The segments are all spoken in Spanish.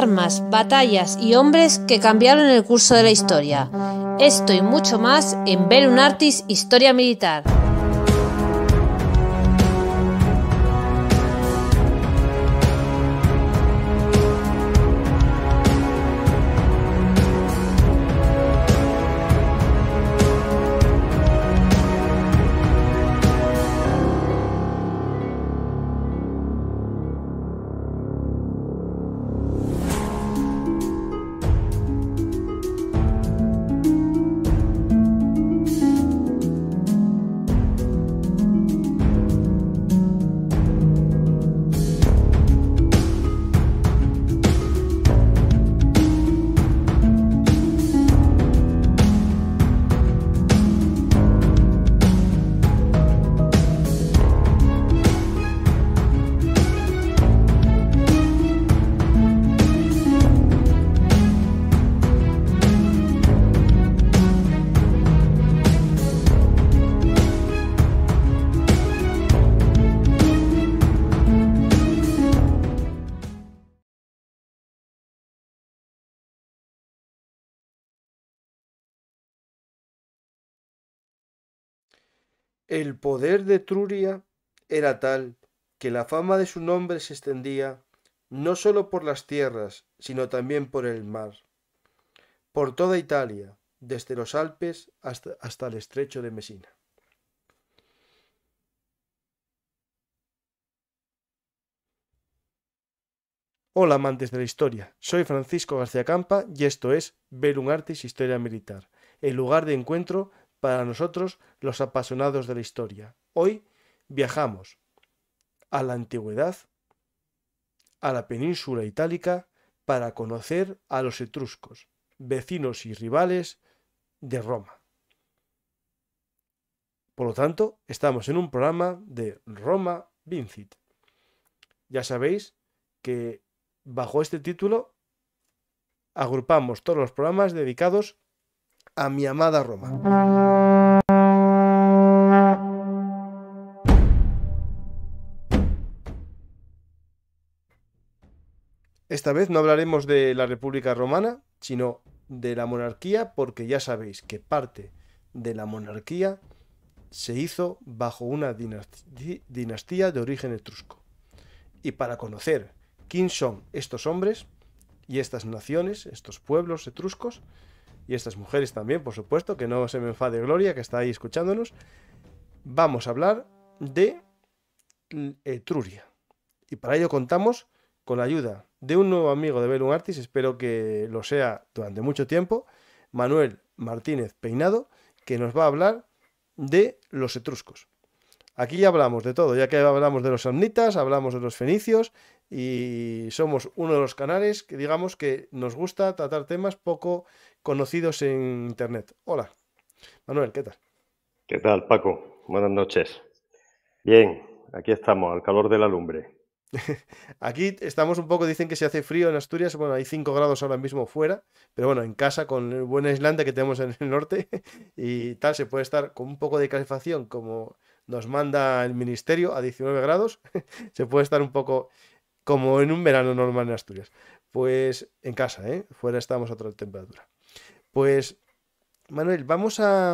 armas, batallas y hombres que cambiaron el curso de la historia. Esto y mucho más en un Artis Historia Militar. El poder de Truria era tal que la fama de su nombre se extendía no solo por las tierras, sino también por el mar, por toda Italia, desde los Alpes hasta, el estrecho de Mesina. Hola amantes de la historia, soy Francisco García Campa y esto es Ver un Artis Historia Militar, el lugar de encuentro para nosotros los apasionados de la historia. Hoy viajamos a la antigüedad, a la península itálica, para conocer a los etruscos, vecinos y rivales de Roma. Por lo tanto, estamos en un programa de Roma Vincit. Ya sabéis que bajo este título agrupamos todos los programas dedicados a mi amada Roma. Esta vez no hablaremos de la República Romana, sino de la monarquía, porque ya sabéis que parte de la monarquía se hizo bajo una dinastía de origen etrusco. Y para conocer quién son estos hombres y estas naciones, estos pueblos etruscos, y estas mujeres también, por supuesto, que no se me enfade Gloria, que está ahí escuchándonos, vamos a hablar de mm, Etruria. Y para ello contamos con la ayuda de un nuevo amigo de Belum Artis, espero que lo sea durante mucho tiempo, Manuel Martínez Peinado, que nos va a hablar de los etruscos. Aquí ya hablamos de todo, ya que hablamos de los amnitas, hablamos de los fenicios y somos uno de los canales que digamos que nos gusta tratar temas poco conocidos en Internet. Hola, Manuel, ¿qué tal? ¿Qué tal, Paco? Buenas noches. Bien, aquí estamos, al calor de la lumbre. Aquí estamos un poco, dicen que se hace frío en Asturias, bueno, hay 5 grados ahora mismo fuera, pero bueno, en casa con el buen aislante que tenemos en el norte y tal, se puede estar con un poco de calefacción como nos manda el ministerio a 19 grados, se puede estar un poco como en un verano normal en Asturias. Pues en casa, ¿eh? fuera estamos a otra temperatura. Pues, Manuel, vamos a,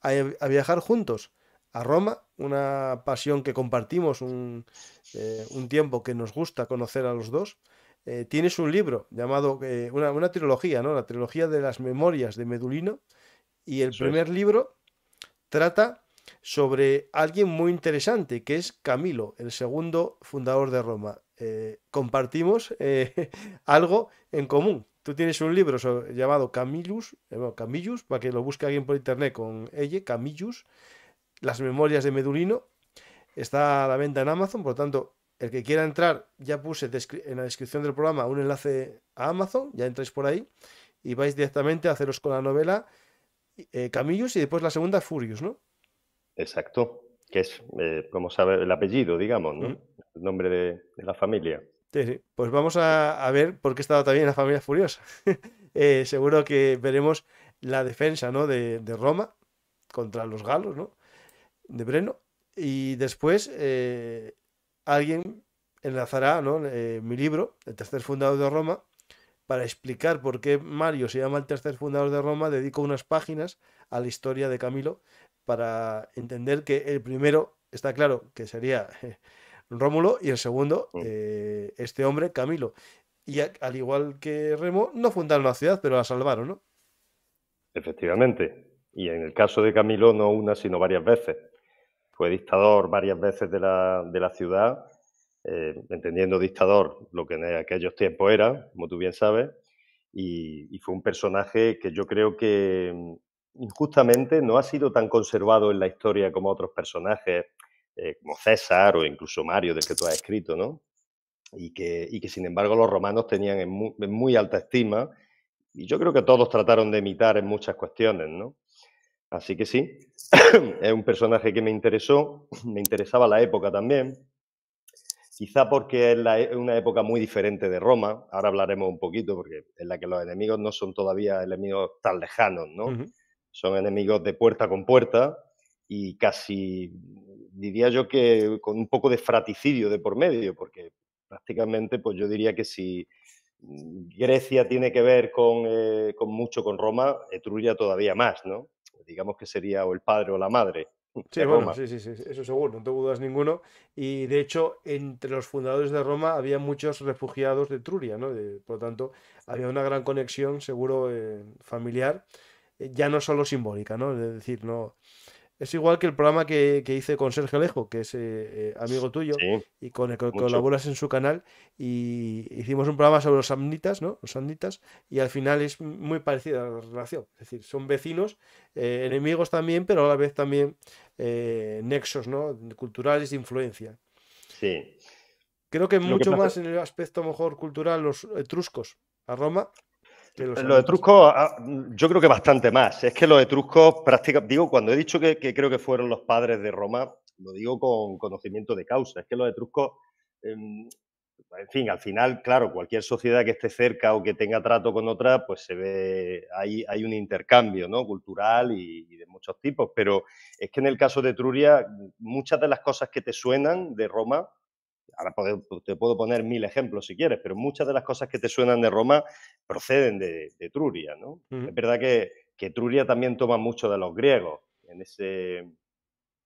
a, viajar juntos a Roma, una pasión que compartimos, un, eh, un, tiempo que nos gusta conocer a los dos. Eh, tienes un libro llamado, eh, una, trilogía, ¿no? La trilogía de las memorias de Medulino. Y el primer libro trata sobre alguien muy interesante, que es Camilo, el segundo fundador de Roma. compartimos algo en común, Tú tienes un libro llamado Camillus, eh, Camillus, para que lo busque alguien por internet con ella, Camillus, Las Memorias de Medulino. Está a la venta en Amazon, por lo tanto, el que quiera entrar, ya puse en la descripción del programa un enlace a Amazon, ya entráis por ahí y vais directamente a haceros con la novela eh, Camillus y después la segunda Furius, ¿no? Exacto, que es, eh, como sabe, el apellido, digamos, ¿no? Mm. El nombre de la familia pues vamos a, ver por qué estaba también la familia furiosa. Eh, seguro que veremos la defensa ¿no? de, Roma contra los galos, ¿no? De Breno. Y después eh, alguien enlazará eh, mi libro, El tercer fundador de Roma, para explicar por qué Mario se llama el tercer fundador de Roma, dedico unas páginas a la historia de Camilo para entender que el primero, está claro, que sería Rómulo, y el segundo, mm. eh, este hombre, Camilo. Y al igual que Remo, no fundaron la ciudad, pero la salvaron, ¿no? Efectivamente. Y en el caso de Camilo, no una, sino varias veces. Fue dictador varias veces de la, ciudad, eh, entendiendo dictador lo que en aquellos tiempos era, como tú bien sabes, y, y fue un personaje que yo creo que mm, injustamente no ha sido tan conservado en la historia como otros personajes eh, como César o incluso Mario, del que tú has escrito, ¿no? Y que, y que sin embargo los romanos tenían en muy, alta estima, y yo creo que todos trataron de imitar en muchas cuestiones, ¿no? Así que sí, es un personaje que me interesó, me interesaba la época también, quizá porque es, una época muy diferente de Roma, ahora hablaremos un poquito, porque en la que los enemigos no son todavía enemigos tan lejanos, ¿no? Son enemigos de puerta con puerta y casi diría yo que con un poco de fraticidio de por medio, porque prácticamente, pues yo diría que si mm, Grecia tiene que ver eh, con, mucho con Roma, Etruria todavía más, ¿no? Digamos que sería o el padre o la madre. Sí, bueno, sí, sí, sí, eso seguro, no te dudas ninguno. Y de hecho, entre los fundadores de Roma había muchos refugiados de Etruria, ¿no? por lo tanto, había una gran conexión, seguro, eh, familiar, eh, ya no solo simbólica, ¿no? Es decir, no, es igual que el programa que, hice con Sergio Alejo, que es eh, eh, amigo tuyo, y con el que colaboras en su canal, y hicimos un programa sobre los samnitas, ¿no? Los y al final es muy parecida la relación. Es decir, son vecinos, eh, enemigos también, pero a la vez también nexos, ¿no? Culturales de influencia. Sí. Creo que mucho más en el aspecto mejor cultural los etruscos a Roma los etruscos, ah, yo creo que bastante más. Es que los etruscos, prácticamente, digo, cuando he dicho que, creo que fueron los padres de Roma, lo digo con conocimiento de causa. Es que los etruscos, em, en fin, al final, claro, cualquier sociedad que esté cerca o que tenga trato con otra, pues se ve, hay, un intercambio cultural y, y de muchos tipos. Pero es que en el caso de Etruria, muchas de las cosas que te suenan de Roma ahora pues, te puedo poner mil ejemplos si quieres, pero muchas de las cosas que te suenan de Roma proceden de, de Es verdad que, que también toma mucho de los griegos, en ese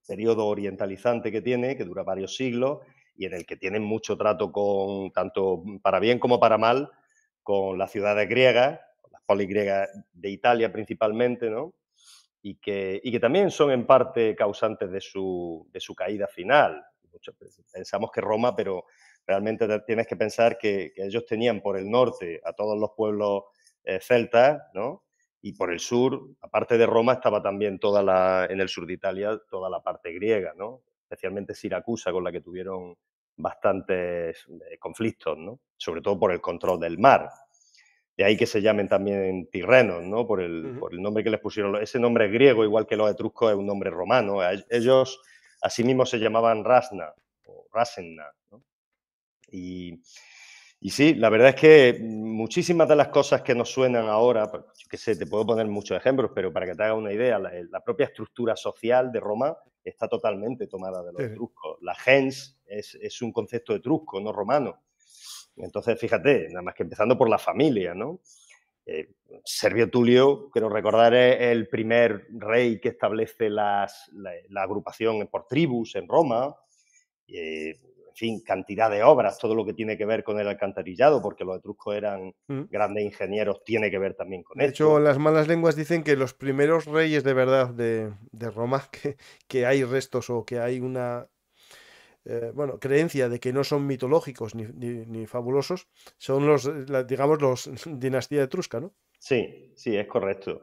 periodo orientalizante que tiene, que dura varios siglos, y en el que tienen mucho trato con, tanto para bien como para mal, con las ciudades griegas, las polis griegas de Italia principalmente, ¿no? Y que, también son en parte causantes de su, de su caída final. Pues, pensamos que Roma, pero realmente tienes que pensar que, ellos tenían por el norte a todos los pueblos eh, celtas, ¿no? Y por el sur, aparte de Roma, estaba también toda la, en el sur de Italia toda la parte griega, ¿no? Especialmente Siracusa, con la que tuvieron bastantes eh, conflictos, ¿no? Sobre todo por el control del mar, de ahí que se llamen también tirrenos, ¿no? Por el, por el nombre que les pusieron. Ese nombre griego, igual que los etruscos, es un nombre romano. Ellos Asimismo se llamaban Rasna o Rasenna. Y, sí, la verdad es que muchísimas de las cosas que nos suenan ahora, pues, que se sé, te puedo poner muchos ejemplos, pero para que te haga una idea, la, eh, propia estructura social de Roma está totalmente tomada de los etruscos. La gens es, es un concepto etrusco, no romano. Entonces, fíjate, nada más que empezando por la familia, ¿no? Eh, Servio Tulio, quiero recordar, es el primer rey que establece la, agrupación por tribus en Roma. en fin, cantidad de obras, todo lo que tiene que ver con el alcantarillado, porque los etruscos eran mm. grandes ingenieros, tiene que ver también con eso. De hecho, las malas lenguas dicen que los primeros reyes de verdad de, Roma, que hay restos o que hay una eh, bueno, creencia de que no son mitológicos ni, fabulosos, son los, eh, digamos, los dinastía etrusca, ¿no? Sí, sí, es correcto.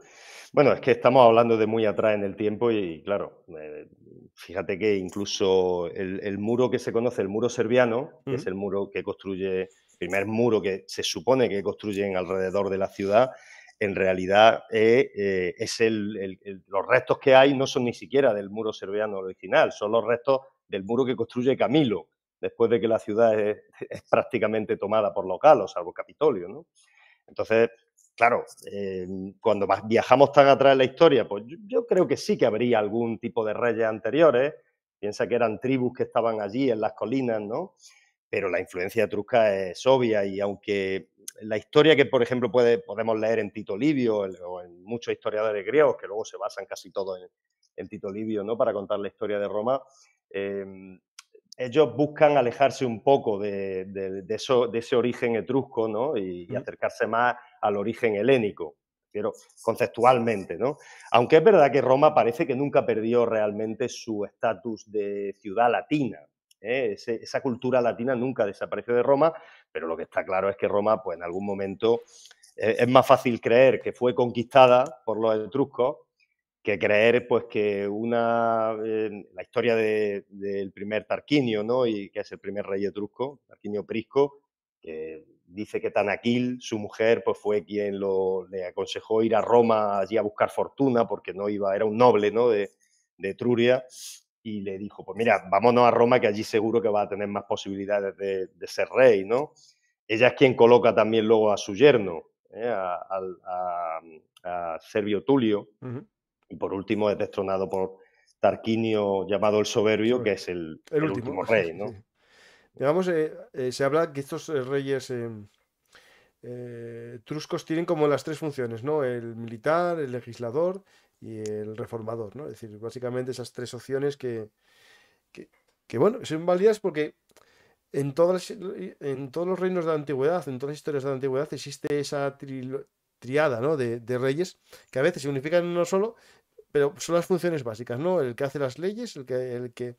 Bueno, es que estamos hablando de muy atrás en el tiempo y, claro, eh, fíjate que incluso el, muro que se conoce, el muro serbiano, que es el muro que construye, el primer muro que se supone que construyen alrededor de la ciudad, en realidad es el, los restos que hay no son ni siquiera del muro serbiano original, son los restos del muro que construye Camilo, después de que la ciudad es, prácticamente tomada por los galos, salvo Capitolio, ¿no? Entonces, claro, em, cuando viajamos tan atrás en la historia, pues yo, creo que sí que habría algún tipo de reyes anteriores. Piensa que eran tribus que estaban allí en las colinas, ¿no? Pero la influencia etrusca es obvia y aunque la historia que, por ejemplo, puede, podemos leer en Tito Livio o en muchos historiadores griegos, que luego se basan casi todos en, el Tito Livio, ¿no? Para contar la historia de Roma. Em, ellos buscan alejarse un poco de, ese origen etrusco, ¿no? Y, acercarse más al origen helénico pero conceptualmente, ¿no? Aunque es verdad que Roma parece que nunca perdió realmente su estatus de ciudad latina. ¿eh? esa cultura latina nunca desapareció de Roma, pero lo que está claro es que Roma, pues en algún momento, eh, es más fácil creer que fue conquistada por los etruscos que creer pues que una eh, la historia del primer Tarquinio, ¿no? Y que es el primer rey etrusco, Tarquinio Prisco, que dice que Tanaquil, su mujer, pues fue quien le aconsejó ir a Roma allí a buscar fortuna, porque no iba, era un noble, ¿no? De, Etruria, y le dijo, pues mira, vámonos a Roma, que allí seguro que va a tener más posibilidades de, ser rey, ¿no? Ella es quien coloca también luego a su yerno, ¿eh? a, Servio Tulio. Y por último es destronado por Tarquinio llamado el Soberbio, que es el, último, rey. ¿no? Digamos, eh, eh, se habla que estos eh, reyes truscos tienen como las tres funciones, ¿no? El militar, el legislador y el reformador, ¿no? Es decir, básicamente esas tres opciones que, bueno, son válidas porque en, todas, en todos los reinos de la antigüedad, en todas las historias de la antigüedad, existe esa triada ¿no? de, reyes, que a veces se unifican solo, pero son las funciones básicas, ¿no? El que hace las leyes, el que, el que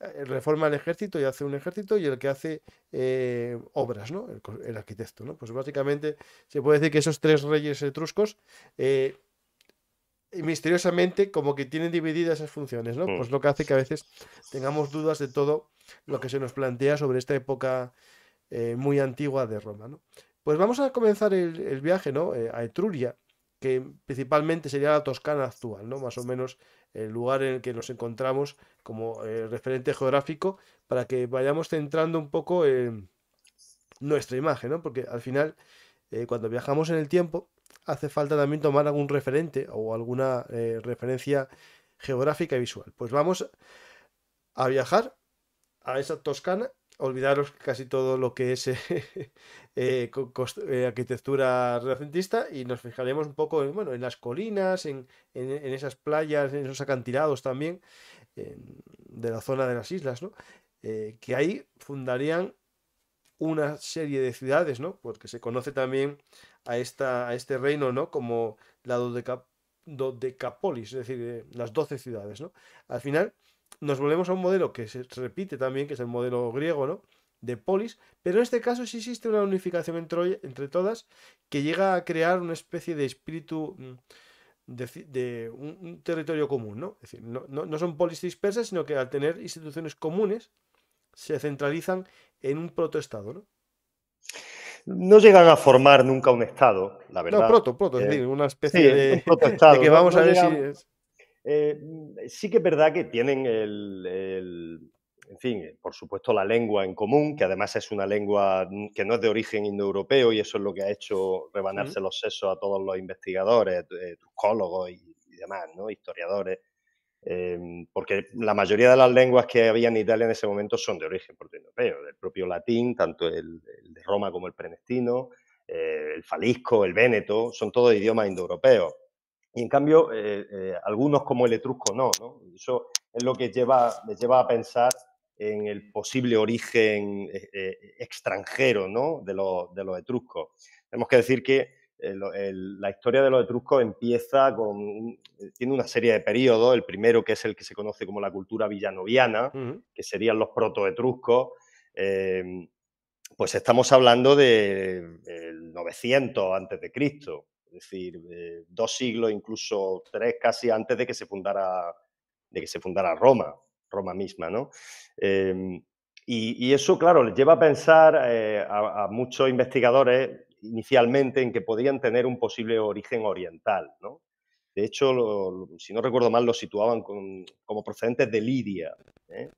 eh, reforma el ejército y hace un ejército, y el que hace eh, obras, ¿no? El, arquitecto, ¿no? Pues básicamente se puede decir que esos tres reyes etruscos eh, misteriosamente como que tienen divididas esas funciones, ¿no? Mm. Pues lo que hace que a veces tengamos dudas de todo lo que se nos plantea sobre esta época eh, muy antigua de Roma, ¿no? Pues vamos a comenzar el, viaje ¿no? Eh, a Etruria, que principalmente sería la Toscana actual, ¿no? más o menos el lugar en el que nos encontramos como eh, referente geográfico, para que vayamos centrando un poco en eh, nuestra imagen, ¿no? porque al final, cuando viajamos en el tiempo, hace falta también tomar algún referente o alguna referencia geográfica y visual. Pues vamos a viajar a esa Toscana olvidaros casi todo lo que es eh, eh, arquitectura renacentista y nos fijaremos un poco en, bueno, en las colinas, en, esas playas, en esos acantilados también de la zona de las islas, eh, que ahí fundarían una serie de ciudades, ¿no? Porque se conoce también a, esta, a este reino, ¿no? Como la de dodecapolis, es decir, las doce ciudades, ¿no? Al final nos volvemos a un modelo que se repite también, que es el modelo griego, ¿no? De polis, pero en este caso sí existe una unificación entre, todas que llega a crear una especie de espíritu mm, de, un, territorio común, ¿no? Es decir, no, son polis dispersas, sino que al tener instituciones comunes se centralizan en un protoestado, ¿no? no llegan a formar nunca un Estado, la verdad. No, proto, proto, es eh, decir, una especie de, que vamos a ver si... Eh, sí que es verdad que tienen el, en fin, eh, por supuesto la lengua en común, que además es una lengua que no es de origen indoeuropeo y eso es lo que ha hecho rebanarse los sesos a todos los investigadores, eh, y, demás, ¿no? historiadores, em, porque la mayoría de las lenguas que había en Italia en ese momento son de origen indoeuropeo, del propio latín, tanto el, el, de Roma como el prenestino, eh, el falisco, el véneto, son todos idiomas indoeuropeos y en cambio, eh, eh, algunos como el etrusco no, Eso es lo que lleva, lleva a pensar en el posible origen eh, extranjero de, los, etruscos. Tenemos que decir que la historia de los etruscos empieza con, tiene una serie de periodos, el primero que es el que se conoce como la cultura villanoviana, que serían los protoetruscos, pues estamos hablando de, del 900 antes decir, eh, dos siglos, incluso tres casi antes de que se fundara, de que se fundara Roma, Roma misma, ¿no? Em, y, eso, claro, les lleva a pensar eh, a, muchos investigadores inicialmente en que podían tener un posible origen oriental, ¿no? De hecho, si no recuerdo mal, lo situaban como procedentes de Lidia. ¿eh?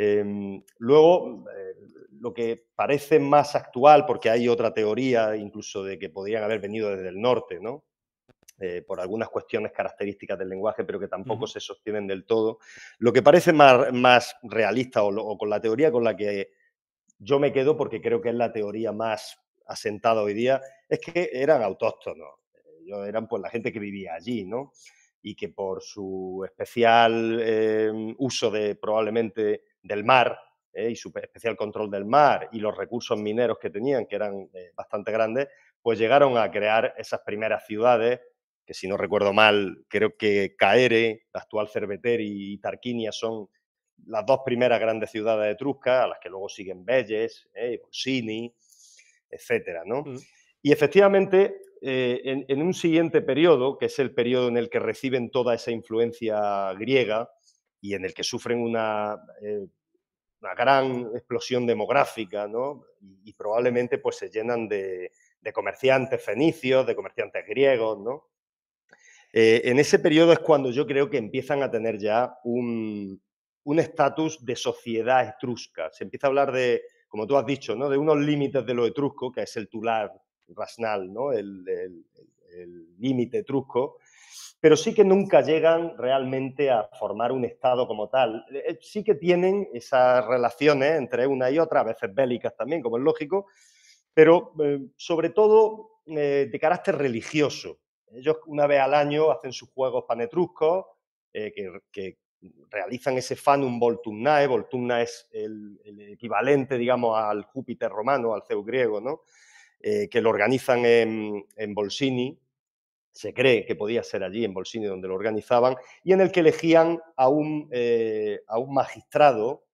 Em, luego, eh, lo que parece más actual, porque hay otra teoría incluso de que podrían haber venido desde el norte, ¿no? Eh, por algunas cuestiones características del lenguaje, pero que tampoco se sostienen del todo. Lo que parece más, más realista o, con la teoría con la que yo me quedo, porque creo que es la teoría más asentada hoy día, es que eran autóctonos, Ellos eran pues la gente que vivía allí, ¿no? Y que por su especial em, uso de probablemente del mar eh, y su especial control del mar y los recursos mineros que tenían, que eran eh, bastante grandes, pues llegaron a crear esas primeras ciudades, que si no recuerdo mal, creo que Caere, la actual Cerveter y Tarquinia son las dos primeras grandes ciudades etruscas, a las que luego siguen Belles, eh, Borsini, etcétera, mm. Y efectivamente, eh, en, en, un siguiente periodo, que es el periodo en el que reciben toda esa influencia griega, y en el que sufren una, eh, una gran explosión demográfica, ¿no? Y, probablemente pues se llenan de, comerciantes fenicios, de comerciantes griegos, ¿no? Eh, en ese periodo es cuando yo creo que empiezan a tener ya un estatus de sociedad etrusca. Se empieza a hablar de, como tú has dicho, ¿no? de unos límites de lo etrusco, que es el tular rasnal, ¿no? el límite etrusco, pero sí que nunca llegan realmente a formar un Estado como tal. Eh, eh, sí que tienen esas relaciones entre una y otra, a veces bélicas también, como es lógico, pero eh, sobre todo de carácter religioso. Ellos una vez al año hacen sus juegos panetruscos, que, realizan ese fanum voltumnae, voltumnae es el, equivalente, digamos, al Júpiter romano, al Zeus griego, ¿no? que lo organizan en Bolsini, se cree que podía ser allí en Bolsini donde lo organizaban, y en el que elegían a un, eh, a un magistrado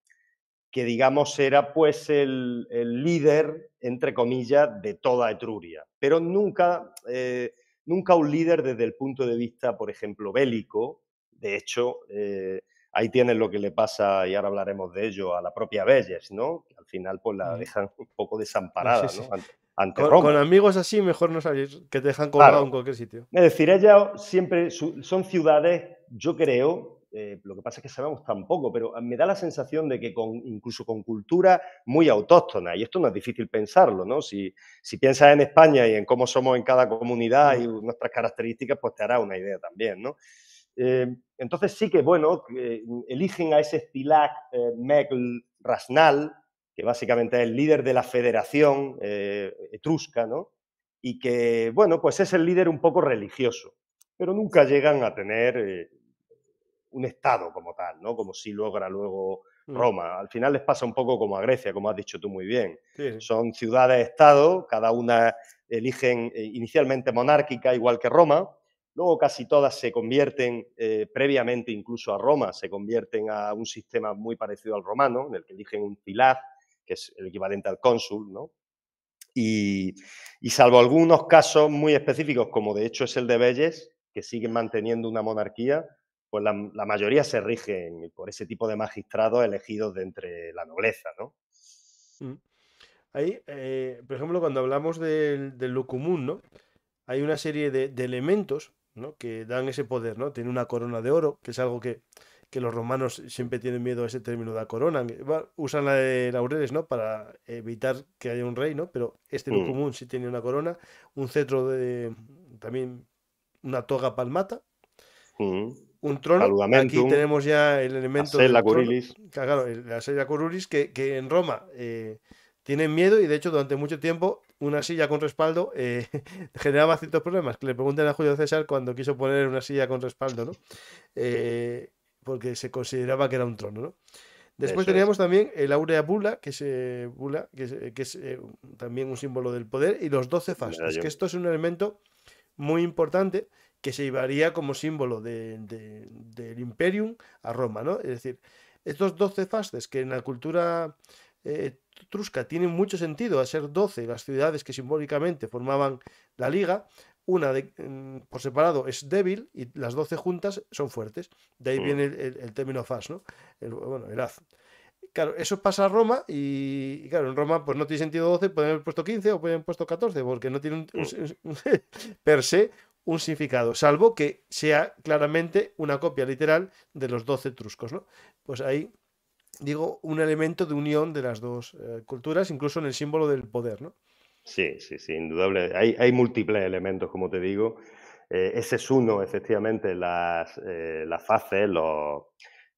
que, digamos, era pues el, líder, entre comillas, de toda Etruria, pero nunca, eh, nunca un líder desde el punto de vista, por ejemplo, bélico. De hecho, eh, ahí tienen lo que le pasa, y ahora hablaremos de ello, a la propia Belles, ¿no? al final pues la mm. dejan un poco desamparada, ¿no? Ante, con, Roma. con, amigos así mejor no salir, que te dejan cobrado en cualquier sitio. Es decir, ellas siempre son ciudades, yo creo, eh, lo que pasa es que sabemos tampoco, pero me da la sensación de que con, incluso con cultura muy autóctona, y esto no es difícil pensarlo, ¿no? Si, si piensas en España y en cómo somos en cada comunidad y mm. nuestras características, pues te hará una idea también, ¿no? Eh, entonces sí que, bueno, eligen a ese Tilak eh, Rasnal, que básicamente es el líder de la federación eh, etrusca, ¿no? Y que, bueno, pues es el líder un poco religioso, pero nunca llegan a tener eh, un Estado como tal, ¿no? Como si logra luego mm. Roma. Al final les pasa un poco como a Grecia, como has dicho tú muy bien. Son ciudades-estado, cada una eligen inicialmente monárquica, igual que Roma, Luego casi todas se convierten, eh, previamente incluso a Roma, se convierten a un sistema muy parecido al romano, en el que eligen un pilar, que es el equivalente al cónsul, ¿no? Y, salvo algunos casos muy específicos, como de hecho es el de Belles, que siguen manteniendo una monarquía, pues la, mayoría se rigen por ese tipo de magistrados elegidos de entre la nobleza, ¿no? Mm. Ahí, eh, por ejemplo, cuando hablamos del, lo común, ¿no? Hay una serie de elementos ¿no? que dan ese poder, ¿no? Tiene una corona de oro, que es algo que, los romanos siempre tienen miedo a ese término de corona. Usan la de laureles, ¿no? Para evitar que haya un rey, ¿no? Pero este mm. común sí tiene una corona, un cetro de también una toga palmata, mm. un trono. Aquí tenemos ya el elemento. La la sella curulis que, en Roma eh, tienen miedo y de hecho durante mucho tiempo una silla con respaldo eh, generaba ciertos problemas. Que le pregunten a Julio César cuando quiso poner una silla con respaldo, ¿no? Eh, porque se consideraba que era un trono, ¿no? Después teníamos también el eh, Aurea Bula, que es, que también un símbolo del poder, y los 12 fastos, que esto es un elemento muy importante que se llevaría como símbolo del Imperium a Roma, ¿no? Es decir, estos 12 fastes que en la cultura Etrusca tiene mucho sentido a ser 12 las ciudades que simbólicamente formaban la liga, una de, mm, por separado es débil y las 12 juntas son fuertes. De ahí mm. viene el, término fas, ¿no? El, bueno, el az Claro, eso pasa a Roma y, claro, en Roma pues no tiene sentido 12, pueden haber puesto 15 o pueden haber puesto 14 porque no tiene mm. per se un significado, salvo que sea claramente una copia literal de los 12 truscos, ¿no? Pues ahí digo, un elemento de unión de las dos eh, culturas, incluso en el símbolo del poder, ¿no? Sí, sí, sí, indudable. Hay, múltiples elementos, como te digo. Eh, ese es uno, efectivamente, las, eh,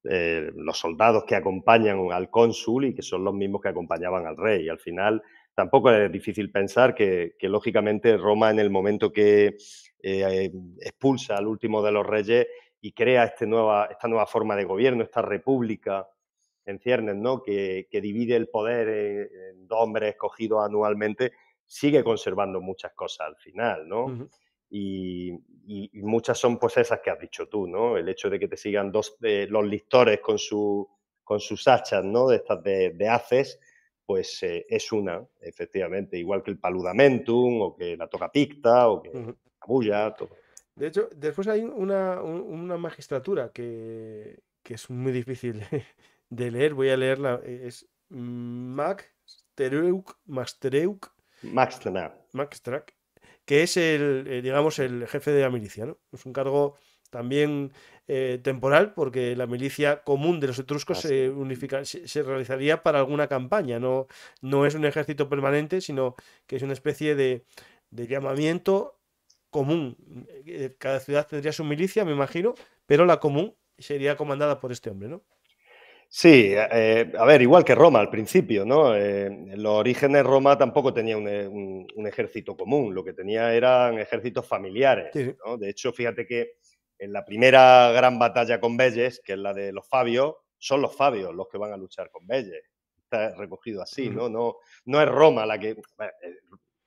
eh, los, soldados que acompañan al cónsul y que son los mismos que acompañaban al rey. Y al final, tampoco es difícil pensar que, lógicamente, Roma, en el momento que expulsa al último de los reyes y crea este nueva, esta nueva forma de gobierno, esta república en ciernes, ¿no? que, divide el poder en, dos hombres escogidos anualmente, sigue conservando muchas cosas al final, ¿no? y, muchas son pues esas que has dicho tú, ¿no? El hecho de que te sigan dos, eh, los listores con, su, con sus hachas, ¿no? De estas de, haces, pues eh, es una, efectivamente, igual que el paludamentum o que la picta o que la bulla, todo. De hecho, después hay una, una magistratura que, que es muy difícil de leer, voy a leerla. Eh, es Mac Tereuk, Max que es el, eh, digamos, el jefe de la milicia, ¿no? Es un cargo también eh, temporal, porque la milicia común de los etruscos se, unifica, se, realizaría para alguna campaña, no, no es un ejército permanente, sino que es una especie de, de llamamiento común. Cada ciudad tendría su milicia, me imagino, pero la común sería comandada por este hombre, ¿no? Sí, eh, eh, a ver, igual que Roma al principio, ¿no? Eh, en los orígenes Roma tampoco tenía un, ejército común, lo que tenía eran ejércitos familiares. De hecho, fíjate que en la primera gran batalla con Belles, que es la de los Fabios, son los Fabios los que van a luchar con Belles. Está recogido así, ¿no? No, no es Roma la que...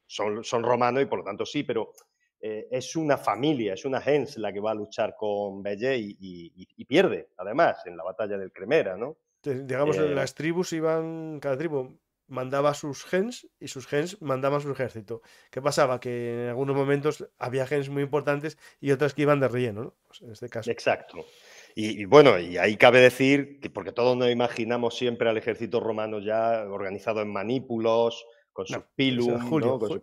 son romanos y por lo tanto sí, pero eh, es una familia, es una gens la que va a luchar con Belle y, pierde, además, en la batalla del Cremera, ¿no? Digamos, eh, las tribus iban, cada tribu mandaba sus gens y sus gens mandaban su ejército. ¿Qué pasaba? Que en algunos momentos había gens muy importantes y otras que iban de relleno, ¿no? Pues, en este caso. Exacto. Y, bueno, y ahí cabe decir que porque todos nos imaginamos siempre al ejército romano ya organizado en manípulos, con sus pilus, con sus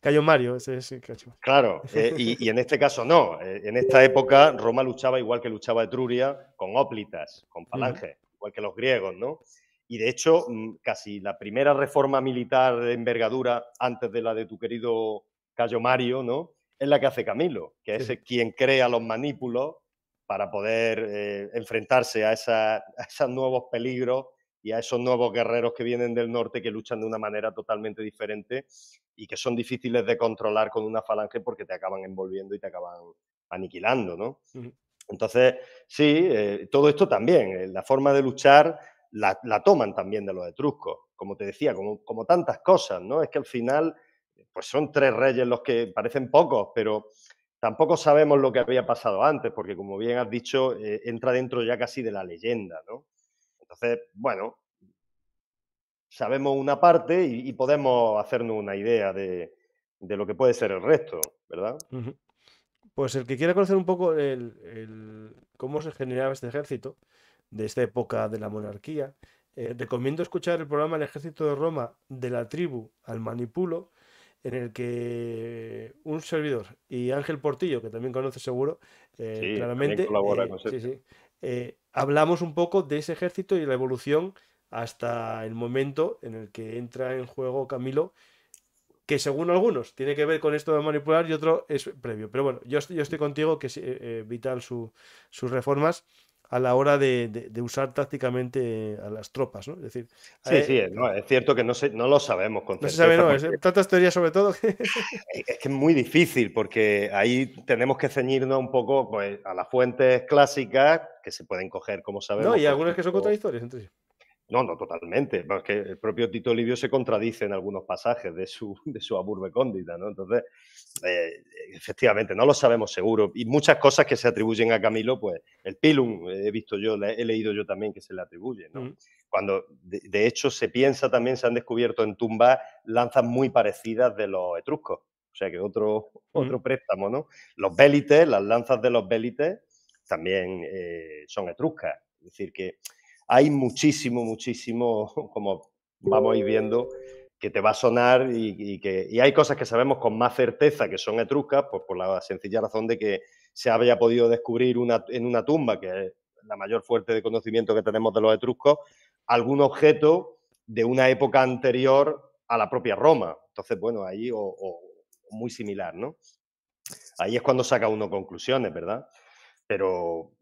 Cayo Mario, ese es Cayo Claro, eh, y, en este caso no. Eh, en esta época Roma luchaba igual que luchaba Etruria, con óplitas, con falanges, igual que los griegos, ¿no? Y de hecho, mm, casi la primera reforma militar de envergadura, antes de la de tu querido Cayo Mario, ¿no? Es la que hace Camilo, que es quien crea los manípulos para poder eh, enfrentarse a, a esos nuevos peligros y a esos nuevos guerreros que vienen del norte que luchan de una manera totalmente diferente y que son difíciles de controlar con una falange porque te acaban envolviendo y te acaban aniquilando, ¿no? Entonces, sí, eh, todo esto también, eh, la forma de luchar la, toman también de los etruscos, como te decía, como, como tantas cosas, ¿no? Es que al final, pues son tres reyes los que parecen pocos, pero tampoco sabemos lo que había pasado antes, porque como bien has dicho, eh, entra dentro ya casi de la leyenda, ¿no? Entonces, bueno, sabemos una parte y, podemos hacernos una idea de, lo que puede ser el resto, ¿verdad? Pues el que quiera conocer un poco el, cómo se generaba este ejército de esta época de la monarquía, eh, recomiendo escuchar el programa El ejército de Roma de la tribu al manipulo, en el que un servidor y Ángel Portillo, que también conoce seguro, eh, claramente eh, sí, sí, eh, hablamos un poco de ese ejército y la evolución hasta el momento en el que entra en juego Camilo, que según algunos tiene que ver con esto de manipular y otro es previo. Pero bueno, yo, estoy contigo que es eh, eh, vital sus reformas a la hora de, usar tácticamente a las tropas, ¿no? Es decir, sí, e sí, es, no, es cierto que no, no lo sabemos con no Se sabe, no, es, eh, tantas teorías sobre todo. es que es muy difícil porque ahí tenemos que ceñirnos un poco pues, a las fuentes clásicas que se pueden coger, como sabemos. No, y pues, algunas que son contradictorias entre no, no, totalmente. porque que el propio Tito Livio se contradice en algunos pasajes de su, de aburbe cóndita, ¿no? Entonces, eh, efectivamente, no lo sabemos seguro. Y muchas cosas que se atribuyen a Camilo, pues el pilum, eh, he visto yo, he leído yo también que se le atribuye, ¿no? Mm. Cuando, de, hecho, se piensa también, se han descubierto en tumbas lanzas muy parecidas de los etruscos. O sea que mm. otro, préstamo, ¿no? Los bélites, las lanzas de los bélites también eh, son etruscas. Es decir, que hay muchísimo, muchísimo, como vamos a ir viendo, que te va a sonar y, que hay cosas que sabemos con más certeza que son etruscas, pues por la sencilla razón de que se haya podido descubrir una, en una tumba, que es la mayor fuente de conocimiento que tenemos de los etruscos, algún objeto de una época anterior a la propia Roma. Entonces, bueno, ahí o, o muy similar, ¿no? Ahí es cuando saca uno conclusiones, ¿verdad? Pero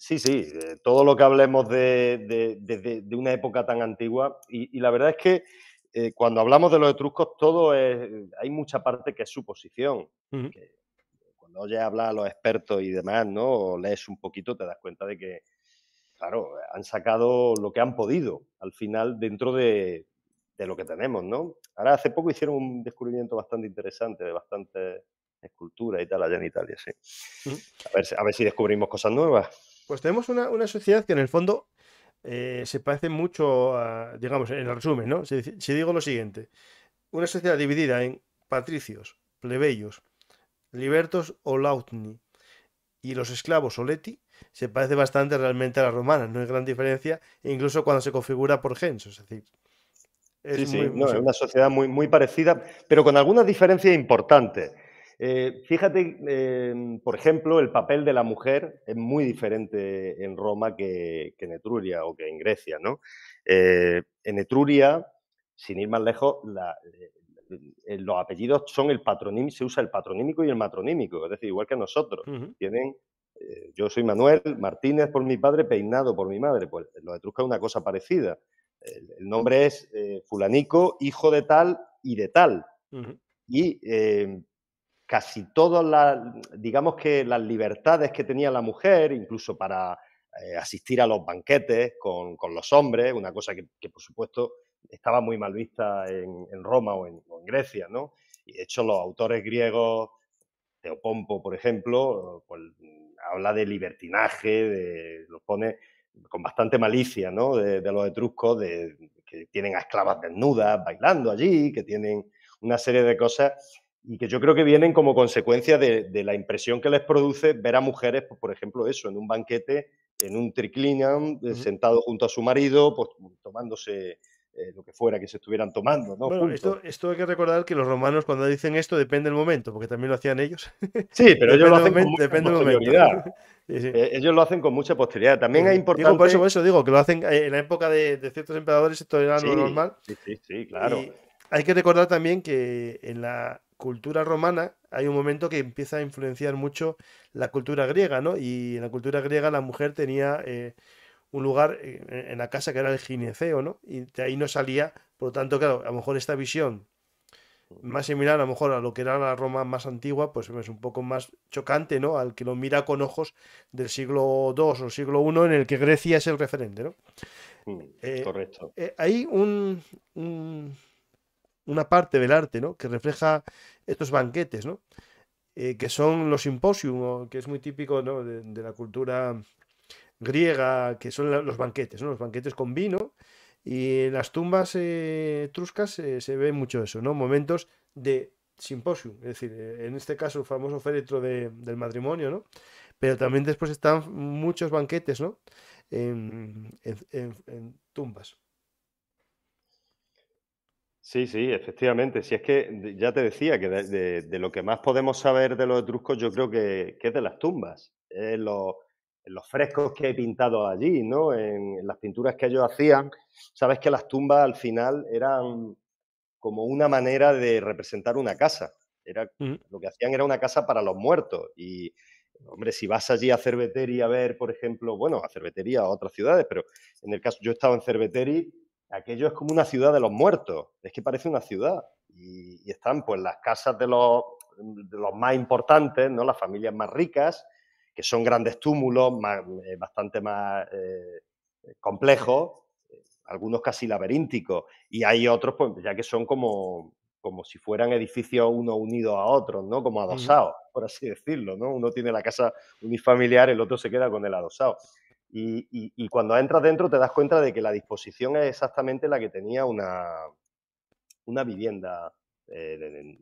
Sí, sí, eh, todo lo que hablemos de, de, de, una época tan antigua. Y, la verdad es que eh, cuando hablamos de los etruscos, todo eh, hay mucha parte que es suposición. posición cuando oyes hablar a los expertos y demás, ¿no? lees un poquito, te das cuenta de que, claro, han sacado lo que han podido al final dentro de, lo que tenemos, ¿no? Ahora, hace poco hicieron un descubrimiento bastante interesante de bastante escultura y tal allá en Italia, sí. a ver si descubrimos cosas nuevas. Pues tenemos una, sociedad que en el fondo eh, se parece mucho digamos, en el resumen, ¿no? Si, digo lo siguiente, una sociedad dividida en patricios, plebeyos, libertos o lautni y los esclavos o leti, se parece bastante realmente a la romana, no hay gran diferencia, incluso cuando se configura por gens, es decir. Es una sociedad muy, muy parecida, pero con alguna diferencia importante. Eh, fíjate, em, por ejemplo, el papel de la mujer es muy diferente en Roma que, en Etruria o que en Grecia, ¿no? Eh, en Etruria, sin ir más lejos, eh, los apellidos son el patronímico, se usa el patronímico y el matronímico, es decir, igual que nosotros. Tienen, yo soy Manuel Martínez por mi padre, peinado por mi madre. Pues los etruscos es una cosa parecida. El, nombre es fulanico, hijo de tal y de tal. Y em, casi todas las, digamos que las libertades que tenía la mujer, incluso para eh, asistir a los banquetes con, los hombres, una cosa que, por supuesto estaba muy mal vista en, Roma o en, Grecia, ¿no? Y de hecho los autores griegos, Teopompo, por ejemplo, pues, habla de libertinaje, de, los pone con bastante malicia, ¿no? De, los etruscos, de, que tienen a esclavas desnudas bailando allí, que tienen una serie de cosas y que yo creo que vienen como consecuencia de, la impresión que les produce ver a mujeres, pues, por ejemplo, eso, en un banquete, en un triclinium, eh, sentado junto a su marido, pues tomándose eh, lo que fuera que se estuvieran tomando. esto, hay que recordar que los romanos cuando dicen esto depende del momento, porque también lo hacían ellos. Sí, pero ellos lo hacen con mucha posterioridad. Eh, ellos lo hacen con mucha posterioridad. También es importante... por, eso, digo, que lo hacen en la época de, ciertos emperadores, esto era lo normal. Sí, sí, claro. hay que recordar también que en la, cultura romana hay un momento que empieza a influenciar mucho la cultura griega, ¿no? Y en la cultura griega la mujer tenía eh, un lugar eh, en la casa que era el gineceo, ¿no? Y de ahí no salía, por lo tanto, claro, a lo mejor esta visión más similar a lo mejor a lo que era la Roma más antigua, pues es un poco más chocante, ¿no? Al que lo mira con ojos del siglo II o siglo I en el que Grecia es el referente, ¿no? Mm, eh, correcto. hay un, una parte del arte, ¿no? Que refleja estos banquetes, ¿no? Eh, que son los simposium, que es muy típico de, la cultura griega, que son los banquetes, Los banquetes con vino. Y en las tumbas eh, etruscas eh, se ve mucho eso, ¿no? Momentos de simposium, es decir, en este caso el famoso féretro del matrimonio, ¿no? Pero también después están muchos banquetes, ¿no? en, en, en tumbas. Sí, sí, efectivamente. Si es que ya te decía que de, lo que más podemos saber de los etruscos, yo creo que, es de las tumbas, En los, frescos que he pintado allí, ¿no? En, las pinturas que ellos hacían. Sabes que las tumbas al final eran como una manera de representar una casa. Era, mm. Lo que hacían era una casa para los muertos. Y, hombre, si vas allí a Cerveteri a ver, por ejemplo, bueno, a Cerveteri, a otras ciudades, pero en el caso, yo he estado en Cerveteri aquello es como una ciudad de los muertos, es que parece una ciudad. Y, están pues las casas de los, más importantes, ¿no? las familias más ricas, que son grandes túmulos, eh, bastante más eh, complejos, algunos casi laberínticos, y hay otros pues ya que son como, si fueran edificios uno unidos a otros, ¿no? Como adosados, por así decirlo, ¿no? Uno tiene la casa unifamiliar, el otro se queda con el adosado. Y, cuando entras dentro te das cuenta de que la disposición es exactamente la que tenía una, vivienda eh,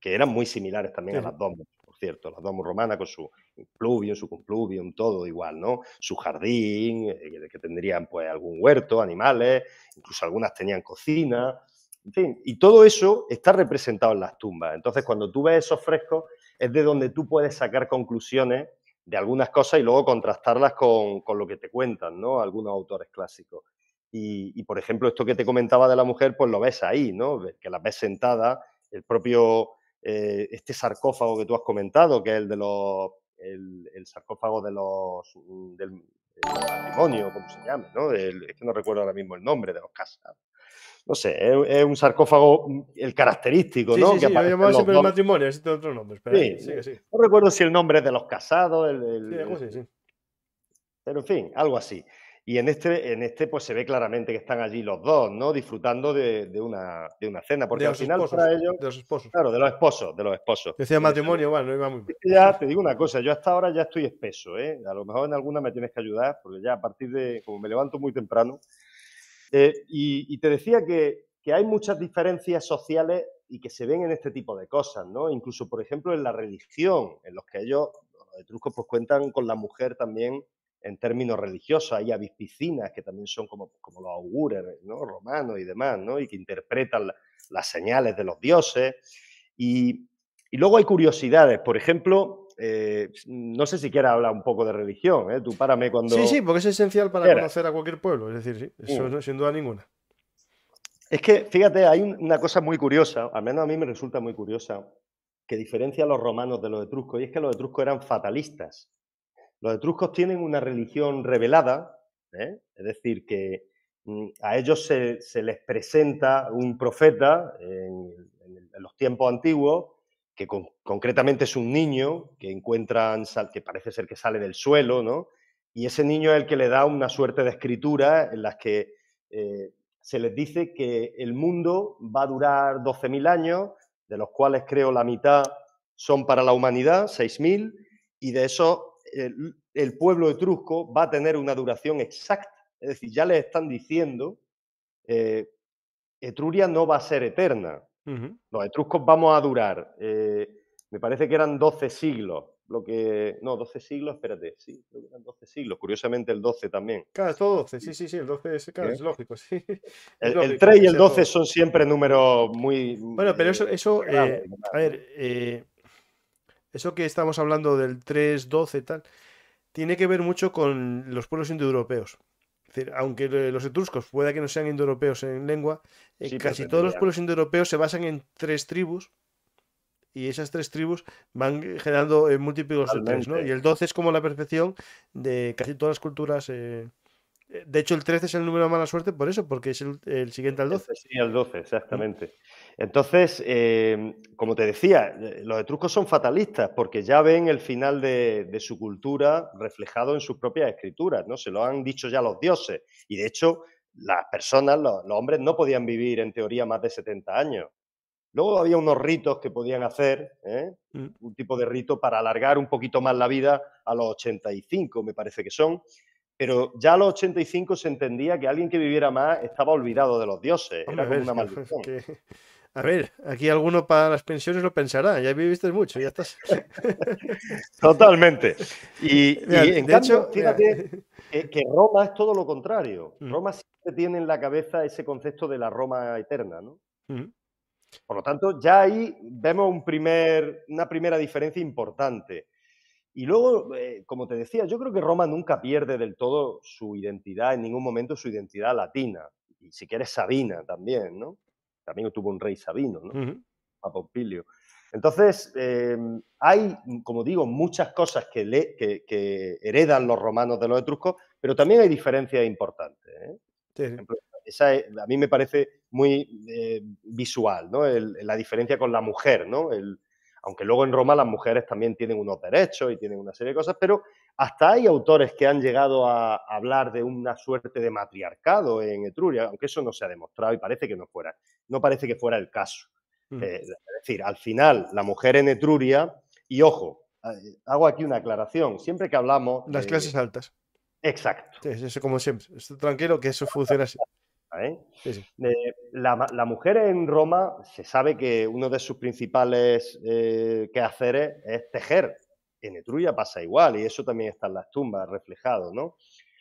que, eran muy similares también a las domus, por cierto, las domus romanas con su pluvium, su compluvium, todo igual, ¿no? Su jardín, eh, que tendrían pues algún huerto, animales, incluso algunas tenían cocina, en fin, y todo eso está representado en las tumbas. Entonces, cuando tú ves esos frescos, es de donde tú puedes sacar conclusiones de algunas cosas y luego contrastarlas con, lo que te cuentan, ¿no? Algunos autores clásicos. Y, por ejemplo, esto que te comentaba de la mujer, pues lo ves ahí, ¿no? Que la ves sentada, el propio, eh, este sarcófago que tú has comentado, que es el de los, el, sarcófago de los, del, matrimonio, como se llama? ¿no? es que no recuerdo ahora mismo el nombre de los casas no sé, es, un sarcófago mm, el característico, ¿no? Sí, que sí, siempre el matrimonio, existen otro nombre, espera, sí, No recuerdo si el nombre es de los casados, el, sí, Pero en fin, algo así. Y en este, en este, pues se ve claramente que están allí los dos, ¿no? Disfrutando de, una, cena. Porque al final para ellos. De los esposos. Claro, de los esposos, de los esposos. Decía eh, matrimonio, bueno, no iba muy bien. Ya te digo una cosa, yo hasta ahora ya estoy espeso, ¿eh? A lo mejor en alguna me tienes que ayudar, porque ya a partir de. como me levanto muy temprano, eh, y, te decía que, hay muchas diferencias sociales y que se ven en este tipo de cosas, ¿no? Incluso, por ejemplo, en la religión, en los que ellos, los etruscos, pues cuentan con la mujer también en términos religiosos. Hay avispicinas que también son como, como los augures, ¿no? Romanos y demás, ¿no? Y que interpretan las señales de los dioses. y luego hay curiosidades, por ejemplo, eh, no sé si quieras hablar un poco de religión, ¿eh? tú párame cuando... Sí, sí, porque es esencial para conocer a cualquier pueblo, es decir, sí, eso, mm. no, sin duda ninguna. Es que, fíjate, hay una cosa muy curiosa, al menos a mí me resulta muy curiosa, que diferencia a los romanos de los etruscos, y es que los etruscos eran fatalistas. Los etruscos tienen una religión revelada, ¿eh? es decir, que mm, a ellos se, les presenta un profeta en los tiempos antiguos, que concretamente es un niño que encuentran, que parece ser que sale del suelo, ¿no? Y ese niño es el que le da una suerte de escritura en las que eh, se les dice que el mundo va a durar 12.000 años, de los cuales creo la mitad son para la humanidad, 6.000, y de eso el, pueblo etrusco va a tener una duración exacta. Es decir, ya les están diciendo, eh, Etruria no va a ser eterna, los etruscos vamos a durar, eh, me parece que eran 12 siglos, lo que, no, 12 siglos, espérate, sí, creo que eran 12 siglos, curiosamente el 12 también. Claro, todo 12, sí, sí, sí, el 12 es, claro, es lógico, sí. El, 3 y el 12 son siempre números muy... Bueno, pero eh, eso, eso eh, a ver, eso que estamos hablando del 3, 12 y tal, tiene que ver mucho con los pueblos indoeuropeos aunque los etruscos pueda que no sean indoeuropeos en lengua, eh, casi todos los pueblos indoeuropeos se basan en tres tribus y esas tres tribus van generando eh, múltiplos etruscos. Y el 12 es como la perfección de casi todas las culturas eh, de hecho, el 13 es el número de mala suerte por eso, porque es el, siguiente al 12. Sí, al 12, exactamente. Entonces, em, como te decía, eh, los etruscos son fatalistas porque ya ven el final de, su cultura reflejado en sus propias escrituras, ¿no? Se lo han dicho ya los dioses. Y de hecho, las personas, los, hombres, no podían vivir en teoría más de 70 años. Luego había unos ritos que podían hacer, ¿eh? mm. un tipo de rito para alargar un poquito más la vida a los 85, me parece que son pero ya a los 85 se entendía que alguien que viviera más estaba olvidado de los dioses. Era una maldición. A ver, aquí alguno para las pensiones lo pensará, ya viviste mucho, ya estás. Totalmente. Y, en cambio, fíjate que, Roma es todo lo contrario. Mm. Roma siempre tiene en la cabeza ese concepto de la Roma eterna, ¿no? Mm. Por lo tanto, ya ahí vemos una primera diferencia importante. Y luego, eh, como te decía, yo creo que Roma nunca pierde del todo su identidad, en ningún momento su identidad latina. Y si quieres, Sabina también, ¿no? También tuvo un rey sabino, ¿no? A Pompilio. Entonces, eh, hay, como digo, muchas cosas que, heredan los romanos de los etruscos, pero también hay diferencias importantes. ¿eh? a mí me parece muy visual, ¿no? la diferencia con la mujer, ¿no? Aunque luego en Roma las mujeres también tienen unos derechos y tienen una serie de cosas, pero hasta hay autores que han llegado a hablar de una suerte de matriarcado en Etruria, aunque eso no se ha demostrado y parece que no fuera, no parece que fuera el caso. Mm. Eh, es decir, al final, la mujer en Etruria, y ojo, eh, hago aquí una aclaración, siempre que hablamos... Las clases altas. Exacto. eso como siempre. Estoy tranquilo que eso funciona así. ¿eh? la, mujer en Roma se sabe que uno de sus principales eh, quehaceres es tejer. En Etruria pasa igual y eso también está en las tumbas reflejado, ¿no?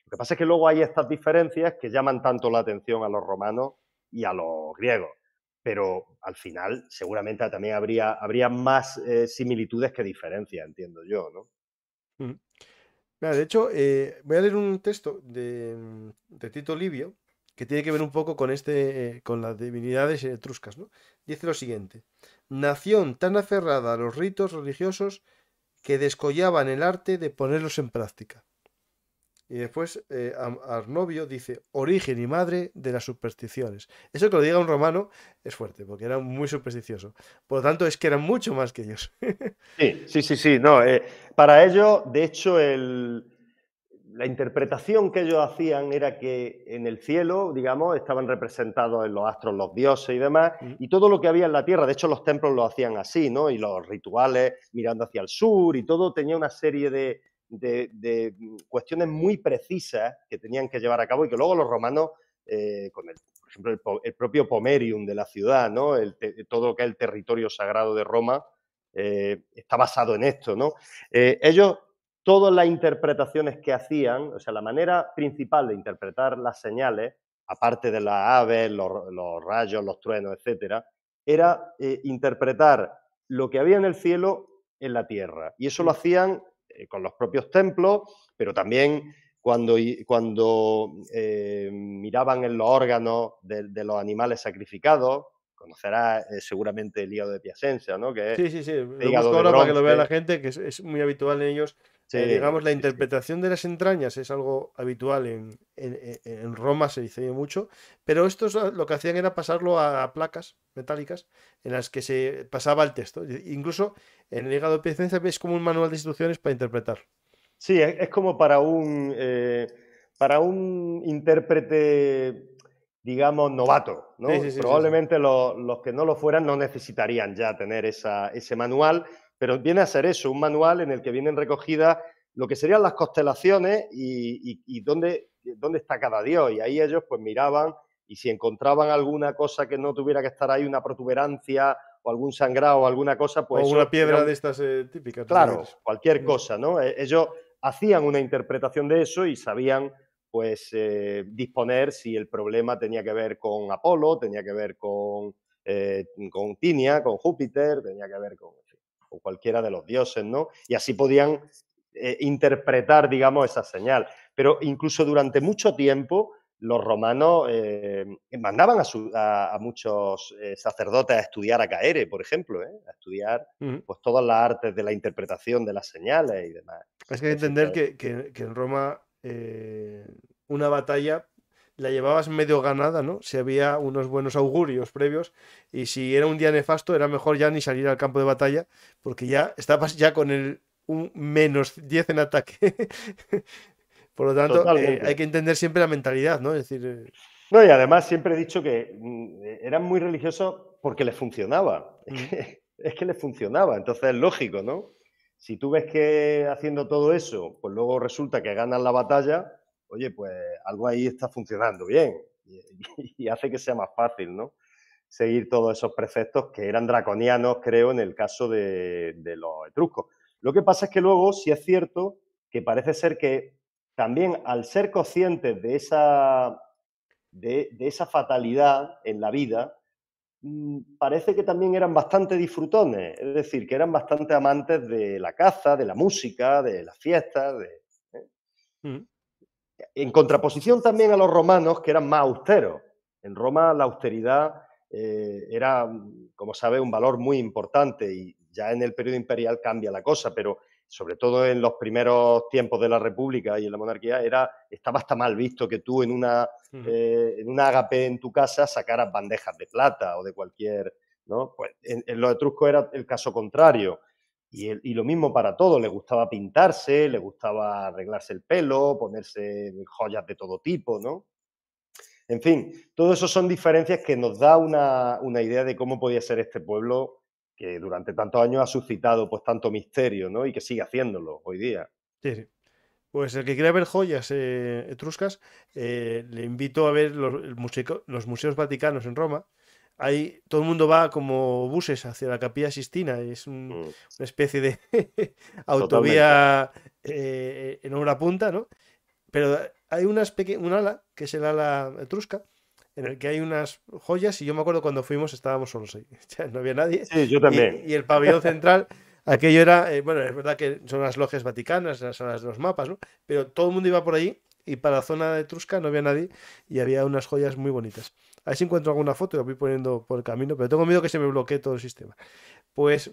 Lo que pasa es que luego hay estas diferencias que llaman tanto la atención a los romanos y a los griegos pero al final seguramente también habría, habría más eh, similitudes que diferencias, entiendo yo, mm. de hecho, voy a leer un texto de Tito Livio que tiene que ver un poco con, este, eh, con las divinidades etruscas. ¿no? Dice lo siguiente, nación tan aferrada a los ritos religiosos que descollaban el arte de ponerlos en práctica. Y después eh, Arnovio dice, origen y madre de las supersticiones. Eso que lo diga un romano es fuerte, porque era muy supersticioso. Por lo tanto, es que eran mucho más que ellos. sí, sí, sí, sí. No, eh, para ello, de hecho, el, la interpretación que ellos hacían era que en el cielo, digamos, estaban representados en los astros los dioses y demás, y todo lo que había en la tierra, de hecho los templos lo hacían así, ¿no? Y los rituales mirando hacia el sur y todo tenía una serie de, cuestiones muy precisas que tenían que llevar a cabo y que luego los romanos, eh, con el, por ejemplo, el, propio pomerium de la ciudad, ¿no? todo lo que es el territorio sagrado de Roma, eh, está basado en esto, ¿no? Eh, ellos todas las interpretaciones que hacían, o sea, la manera principal de interpretar las señales, aparte de las aves, los, rayos, los truenos, etc., era eh, interpretar lo que había en el cielo en la tierra. Y eso lo hacían eh, con los propios templos, pero también cuando, cuando eh, miraban en los órganos de, los animales sacrificados, conocerá seguramente el hígado de Piacenza, ¿no? Que sí, sí, sí. Lo busco para que lo vea la gente, que es, muy habitual en ellos eh, digamos, la interpretación de las entrañas es algo habitual en, Roma, se dice mucho, pero esto lo que hacían era pasarlo a placas metálicas en las que se pasaba el texto. Incluso en el hígado de es como un manual de instrucciones para interpretar. Sí, es, como para un, eh, para un intérprete, digamos, novato. Probablemente los, que no lo fueran no necesitarían ya tener ese manual pero viene a ser eso, un manual en el que vienen recogidas lo que serían las constelaciones y, dónde, dónde está cada dios. Y ahí ellos pues miraban y si encontraban alguna cosa que no tuviera que estar ahí, una protuberancia o algún sangrado o alguna cosa, pues... O una piedra de estas eh, típicas. Claro, cualquier mm. cosa, ¿no? E, ellos hacían una interpretación de eso y sabían pues eh, disponer si el problema tenía que ver con Apolo, tenía que ver con, eh, con Tinia, con Júpiter, tenía que ver con o cualquiera de los dioses, ¿no? Y así podían eh, interpretar, digamos, esa señal. Pero incluso durante mucho tiempo los romanos eh, mandaban a, muchos eh, sacerdotes a estudiar a Caere, por ejemplo, a estudiar pues, todas las artes de la interpretación de las señales y demás. Es que hay que entender que en Roma una batalla la llevabas medio ganada, ¿no? Si había unos buenos augurios previos y si era un día nefasto era mejor ya ni salir al campo de batalla porque ya estabas ya con el un menos 10 en ataque. Por lo tanto, eh, hay que entender siempre la mentalidad, ¿no? Es decir, eh, No, y además siempre he dicho que mm, eran muy religiosos porque les funcionaba. es que les funcionaba, entonces es lógico, ¿no? Si tú ves que haciendo todo eso, pues luego resulta que ganan la batalla, oye, pues algo ahí está funcionando bien y, hace que sea más fácil, ¿no? Seguir todos esos preceptos que eran draconianos, creo, en el caso de, los etruscos. Lo que pasa es que luego, si sí es cierto, que parece ser que también al ser conscientes de esa, de, esa fatalidad en la vida, mm, parece que también eran bastante disfrutones, es decir, que eran bastante amantes de la caza, de la música, de las fiestas. De, ¿eh? mm en contraposición también a los romanos, que eran más austeros. En Roma la austeridad eh, era, como sabe, un valor muy importante y ya en el periodo imperial cambia la cosa, pero sobre todo en los primeros tiempos de la República y en la monarquía, era, estaba hasta mal visto que tú en una, eh, en agape en tu casa sacaras bandejas de plata o de cualquier... ¿no? Pues, en, en los etruscos era el caso contrario. Y, lo mismo para todo, le gustaba pintarse, le gustaba arreglarse el pelo, ponerse joyas de todo tipo, ¿no? En fin, todo eso son diferencias que nos da una, idea de cómo podía ser este pueblo que durante tantos años ha suscitado pues tanto misterio, ¿no? Y que sigue haciéndolo hoy día. Pues el que quiera ver joyas eh, etruscas, eh, le invito a ver los museos vaticanos en Roma, Ahí todo el mundo va como buses hacia la capilla Sistina, es mm. una especie de autovía eh, en una punta, ¿no? Pero hay unas un ala, que es el ala etrusca, en el que hay unas joyas y yo me acuerdo cuando fuimos estábamos solos ahí, no había nadie. yo también. Y, el pabellón central, aquello era, eh, bueno, es verdad que son las logias vaticanas, las de los mapas, ¿no? Pero todo el mundo iba por ahí y para la zona etrusca no había nadie y había unas joyas muy bonitas. A ver si encuentro alguna foto y la voy poniendo por el camino, pero tengo miedo que se me bloquee todo el sistema. Pues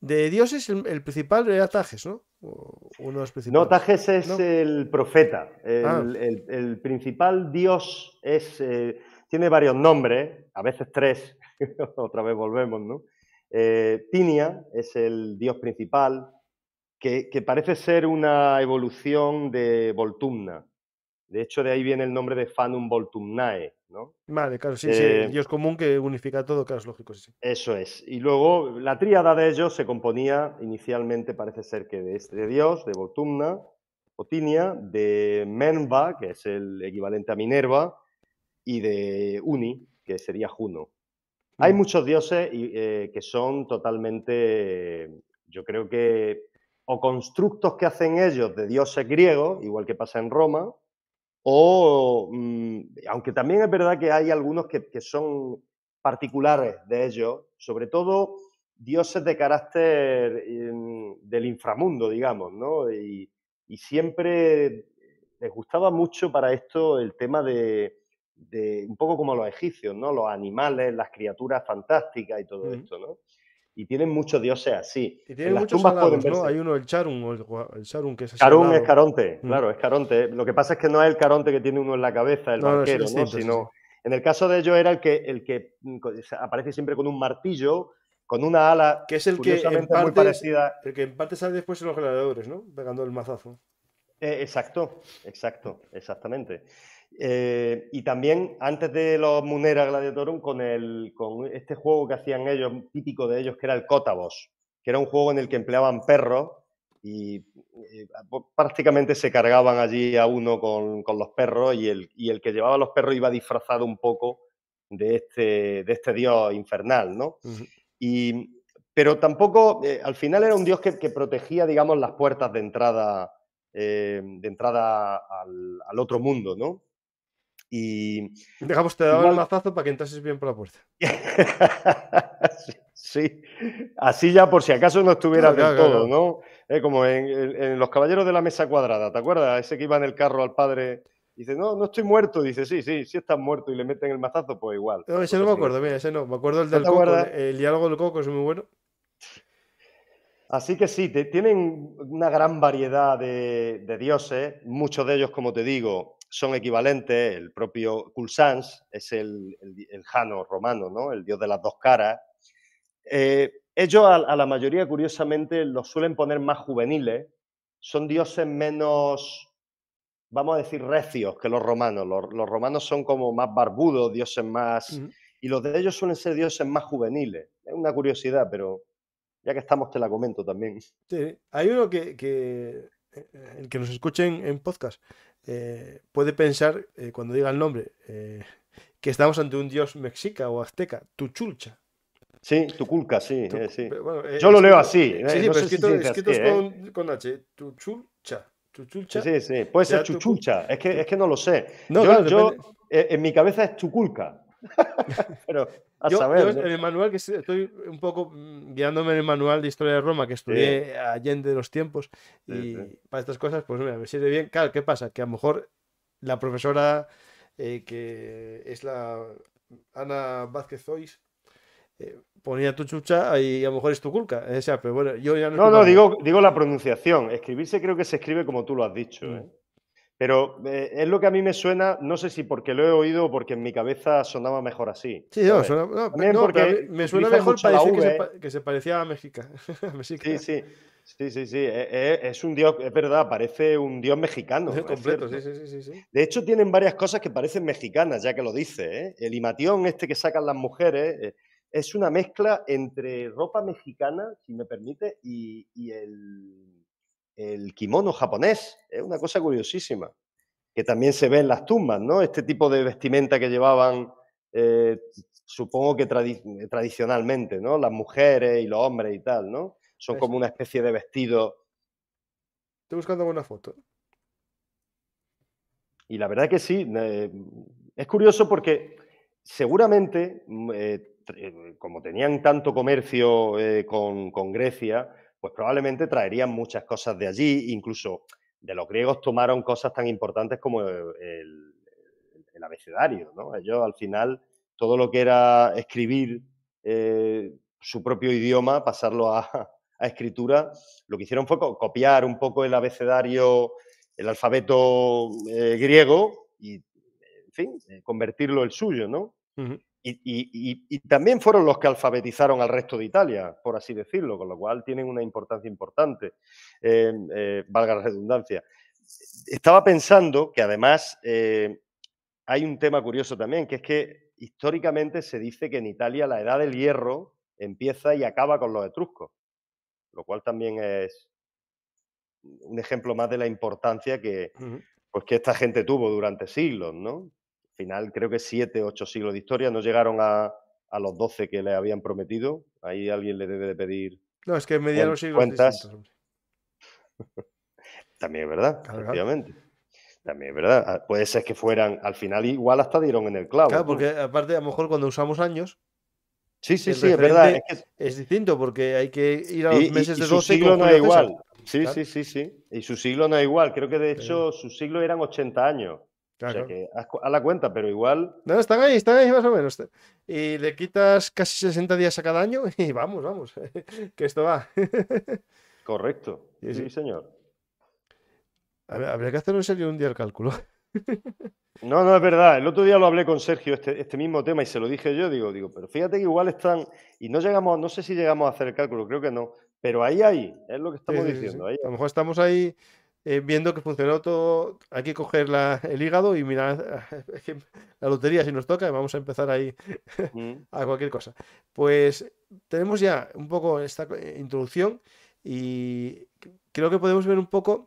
de dioses el, principal, era Tajes, ¿no? de No, Tajes es el profeta. Ah. El, principal Dios es, eh, tiene varios nombres, a veces tres, otra vez volvemos, ¿no? Pinia eh, es el dios principal, que, que, parece ser una evolución de Voltumna. De hecho, de ahí viene el nombre de Fanum Voltumnae, Vale, claro, sí, sí. Dios eh, común que unifica todo, claro, es lógico, Eso es. Y luego la tríada de ellos se componía inicialmente, parece ser que de este dios, de Voltumna, Otinia, de Menba, que es el equivalente a Minerva, y de Uni, que sería Juno. Mm. Hay muchos dioses eh, que son totalmente, yo creo que, o constructos que hacen ellos de dioses griegos, igual que pasa en Roma, o mm, aunque también es verdad que hay algunos que, son particulares de ellos, sobre todo dioses de carácter em, del inframundo, digamos, ¿no? Y, siempre les gustaba mucho para esto el tema de, un poco como los egipcios, ¿no? Los animales, las criaturas fantásticas y todo esto, ¿no? Y tienen muchos dioses así. Y tienen muchos tumbas ¿no? Hay uno, el Charun, el, el Charun que es Charun es Caronte, mm. claro, es Caronte. Lo que pasa es que no es el Caronte que tiene uno en la cabeza, el banquero, sino... En el caso de ellos era el que, el que mm, aparece siempre con un martillo, con una ala que es el que en parte, muy parecida. El que en parte sale después en los gladiadores, ¿no? Pegando el mazazo. Eh, exacto, exacto, exactamente. Eh, y también antes de los Munera Gladiatorum con, el, con este juego que hacían ellos, típico de ellos, que era el Cotabos, que era un juego en el que empleaban perros y, eh, prácticamente se cargaban allí a uno con, los perros y el, que llevaba los perros iba disfrazado un poco de este, de este dios infernal, ¿no? pero tampoco, eh, al final era un dios que, protegía, digamos, las puertas de entrada, de entrada al, al otro mundo, ¿no? Y. Dejamos, te daba el mazazo para que entrases bien por la puerta. sí, así ya por si acaso no estuvieras del todo, ¿no? como en, Los Caballeros de la Mesa Cuadrada, ¿te acuerdas? Ese que iba en el carro al padre. Dice, no, no estoy muerto. Dice, sí, sí, sí estás muerto. Y le meten el mazazo, pues igual. ese pues no me acuerdo, mira, ese no. Me acuerdo el del coco. El diálogo del coco es muy bueno. Así que sí, tienen una gran variedad de, dioses, muchos de ellos, como te digo, son equivalentes. El propio Culsans es el, el, jano romano, ¿no? el dios de las dos caras. Eh, ellos a, la mayoría, curiosamente, los suelen poner más juveniles. Son dioses menos, vamos a decir, recios que los romanos. Los, romanos son como más barbudos, dioses más... Y los de ellos suelen ser dioses más juveniles. Es una curiosidad, pero ya que estamos te la comento también. Sí, hay uno que, que eh, eh, el que nos escuchen en podcast, eh, puede pensar, eh, cuando diga el nombre, eh, que estamos ante un dios mexica o azteca, Tuchulcha. Sí, Tuculca, sí. Tu, sí. Yo lo leo así. pero escrito, si escritos con, con H, Tuchulcha. Tuchulcha. Sí, sí, puede ser chuchulcha. Es que, es que no lo sé. No, yo, yo en mi cabeza es chuculca. Pero a yo, saber. en el manual que estoy un poco mm, guiándome en el manual de historia de Roma que estudié Allende de los tiempos y para estas cosas, pues mira, me sirve bien. Claro, ¿qué pasa? Que a lo mejor la profesora eh, que es la Ana Vázquez Zois eh, ponía tu chucha y a lo mejor es tu culca, pero bueno, yo ya no. No, digo, digo la pronunciación. Escribirse creo que se escribe como tú lo has dicho. Mm. ¿eh? Pero eh, es lo que a mí me suena, no sé si porque lo he oído o porque en mi cabeza sonaba mejor así. Sí, me suena mejor para que, se, ¿eh? que se, parecía a México. sí, sí. Sí, sí, eh, Es un dios, es verdad, parece un dios mexicano. completo, sí, sí, De hecho, tienen varias cosas que parecen mexicanas, ya que lo dice. El imatión este que sacan las mujeres es una mezcla entre ropa mexicana, si me permite, y el el kimono japonés. Es una cosa curiosísima, que también se ve en las tumbas, ¿no? Este tipo de vestimenta que llevaban, eh, supongo que eh, tradicionalmente, ¿no? Las mujeres y los hombres y tal, ¿no? Son como una especie de vestido. Estoy buscando una foto. Y la verdad que sí, es curioso porque seguramente, mm, eh, como tenían tanto comercio con, Grecia, pues probablemente traerían muchas cosas de allí, incluso de los griegos tomaron cosas tan importantes como eh, el, abecedario, ¿no? Ellos al final todo lo que era escribir eh, su propio idioma, pasarlo a, escritura, lo que hicieron fue copiar un poco el abecedario, el alfabeto eh, griego y, en fin, convertirlo el suyo, ¿no? Y, también fueron los que alfabetizaron al resto de Italia, por así decirlo, con lo cual tienen una importancia importante, eh, eh, valga la redundancia. Estaba pensando que además eh, hay un tema curioso también, que es que históricamente se dice que en Italia la edad del hierro empieza y acaba con los etruscos, lo cual también es un ejemplo más de la importancia que, pues, que esta gente tuvo durante siglos, ¿no? final creo que siete, ocho siglos de historia, no llegaron a, los doce que le habían prometido. Ahí alguien le debe de pedir. No, es que en media los siglos cuentas. También es verdad, efectivamente. También es verdad. Ah, puede ser que fueran, al final igual hasta dieron en el clavo. Claro, porque aparte a lo mejor cuando usamos años. Sí, sí, sí, es verdad. Es, distinto porque hay que ir a los meses de dos Su no es igual. Sí, sí, sí, sí. Y su siglo no es igual. Creo que de hecho su siglo eran 80 años. Claro. O sea que haz, la cuenta, pero igual. No, están ahí, están ahí más o menos. Y le quitas casi 60 días a cada año y vamos, vamos, que esto va. Correcto. Sí, señor. Habría que hacer un serio un día el cálculo. No, no, es verdad. El otro día lo hablé con Sergio, este, este, mismo tema, y se lo dije yo. Digo, digo, pero fíjate que igual están. Y no llegamos, no sé si llegamos a hacer el cálculo, creo que no. Pero ahí ahí es lo que estamos diciendo. a lo mejor estamos ahí eh, viendo que funcionó todo, hay que coger el hígado y mirar ah, la lotería si nos toca, vamos a empezar ahí mm. a cualquier cosa. Pues tenemos ya un poco esta eh, introducción y creo que podemos ver un poco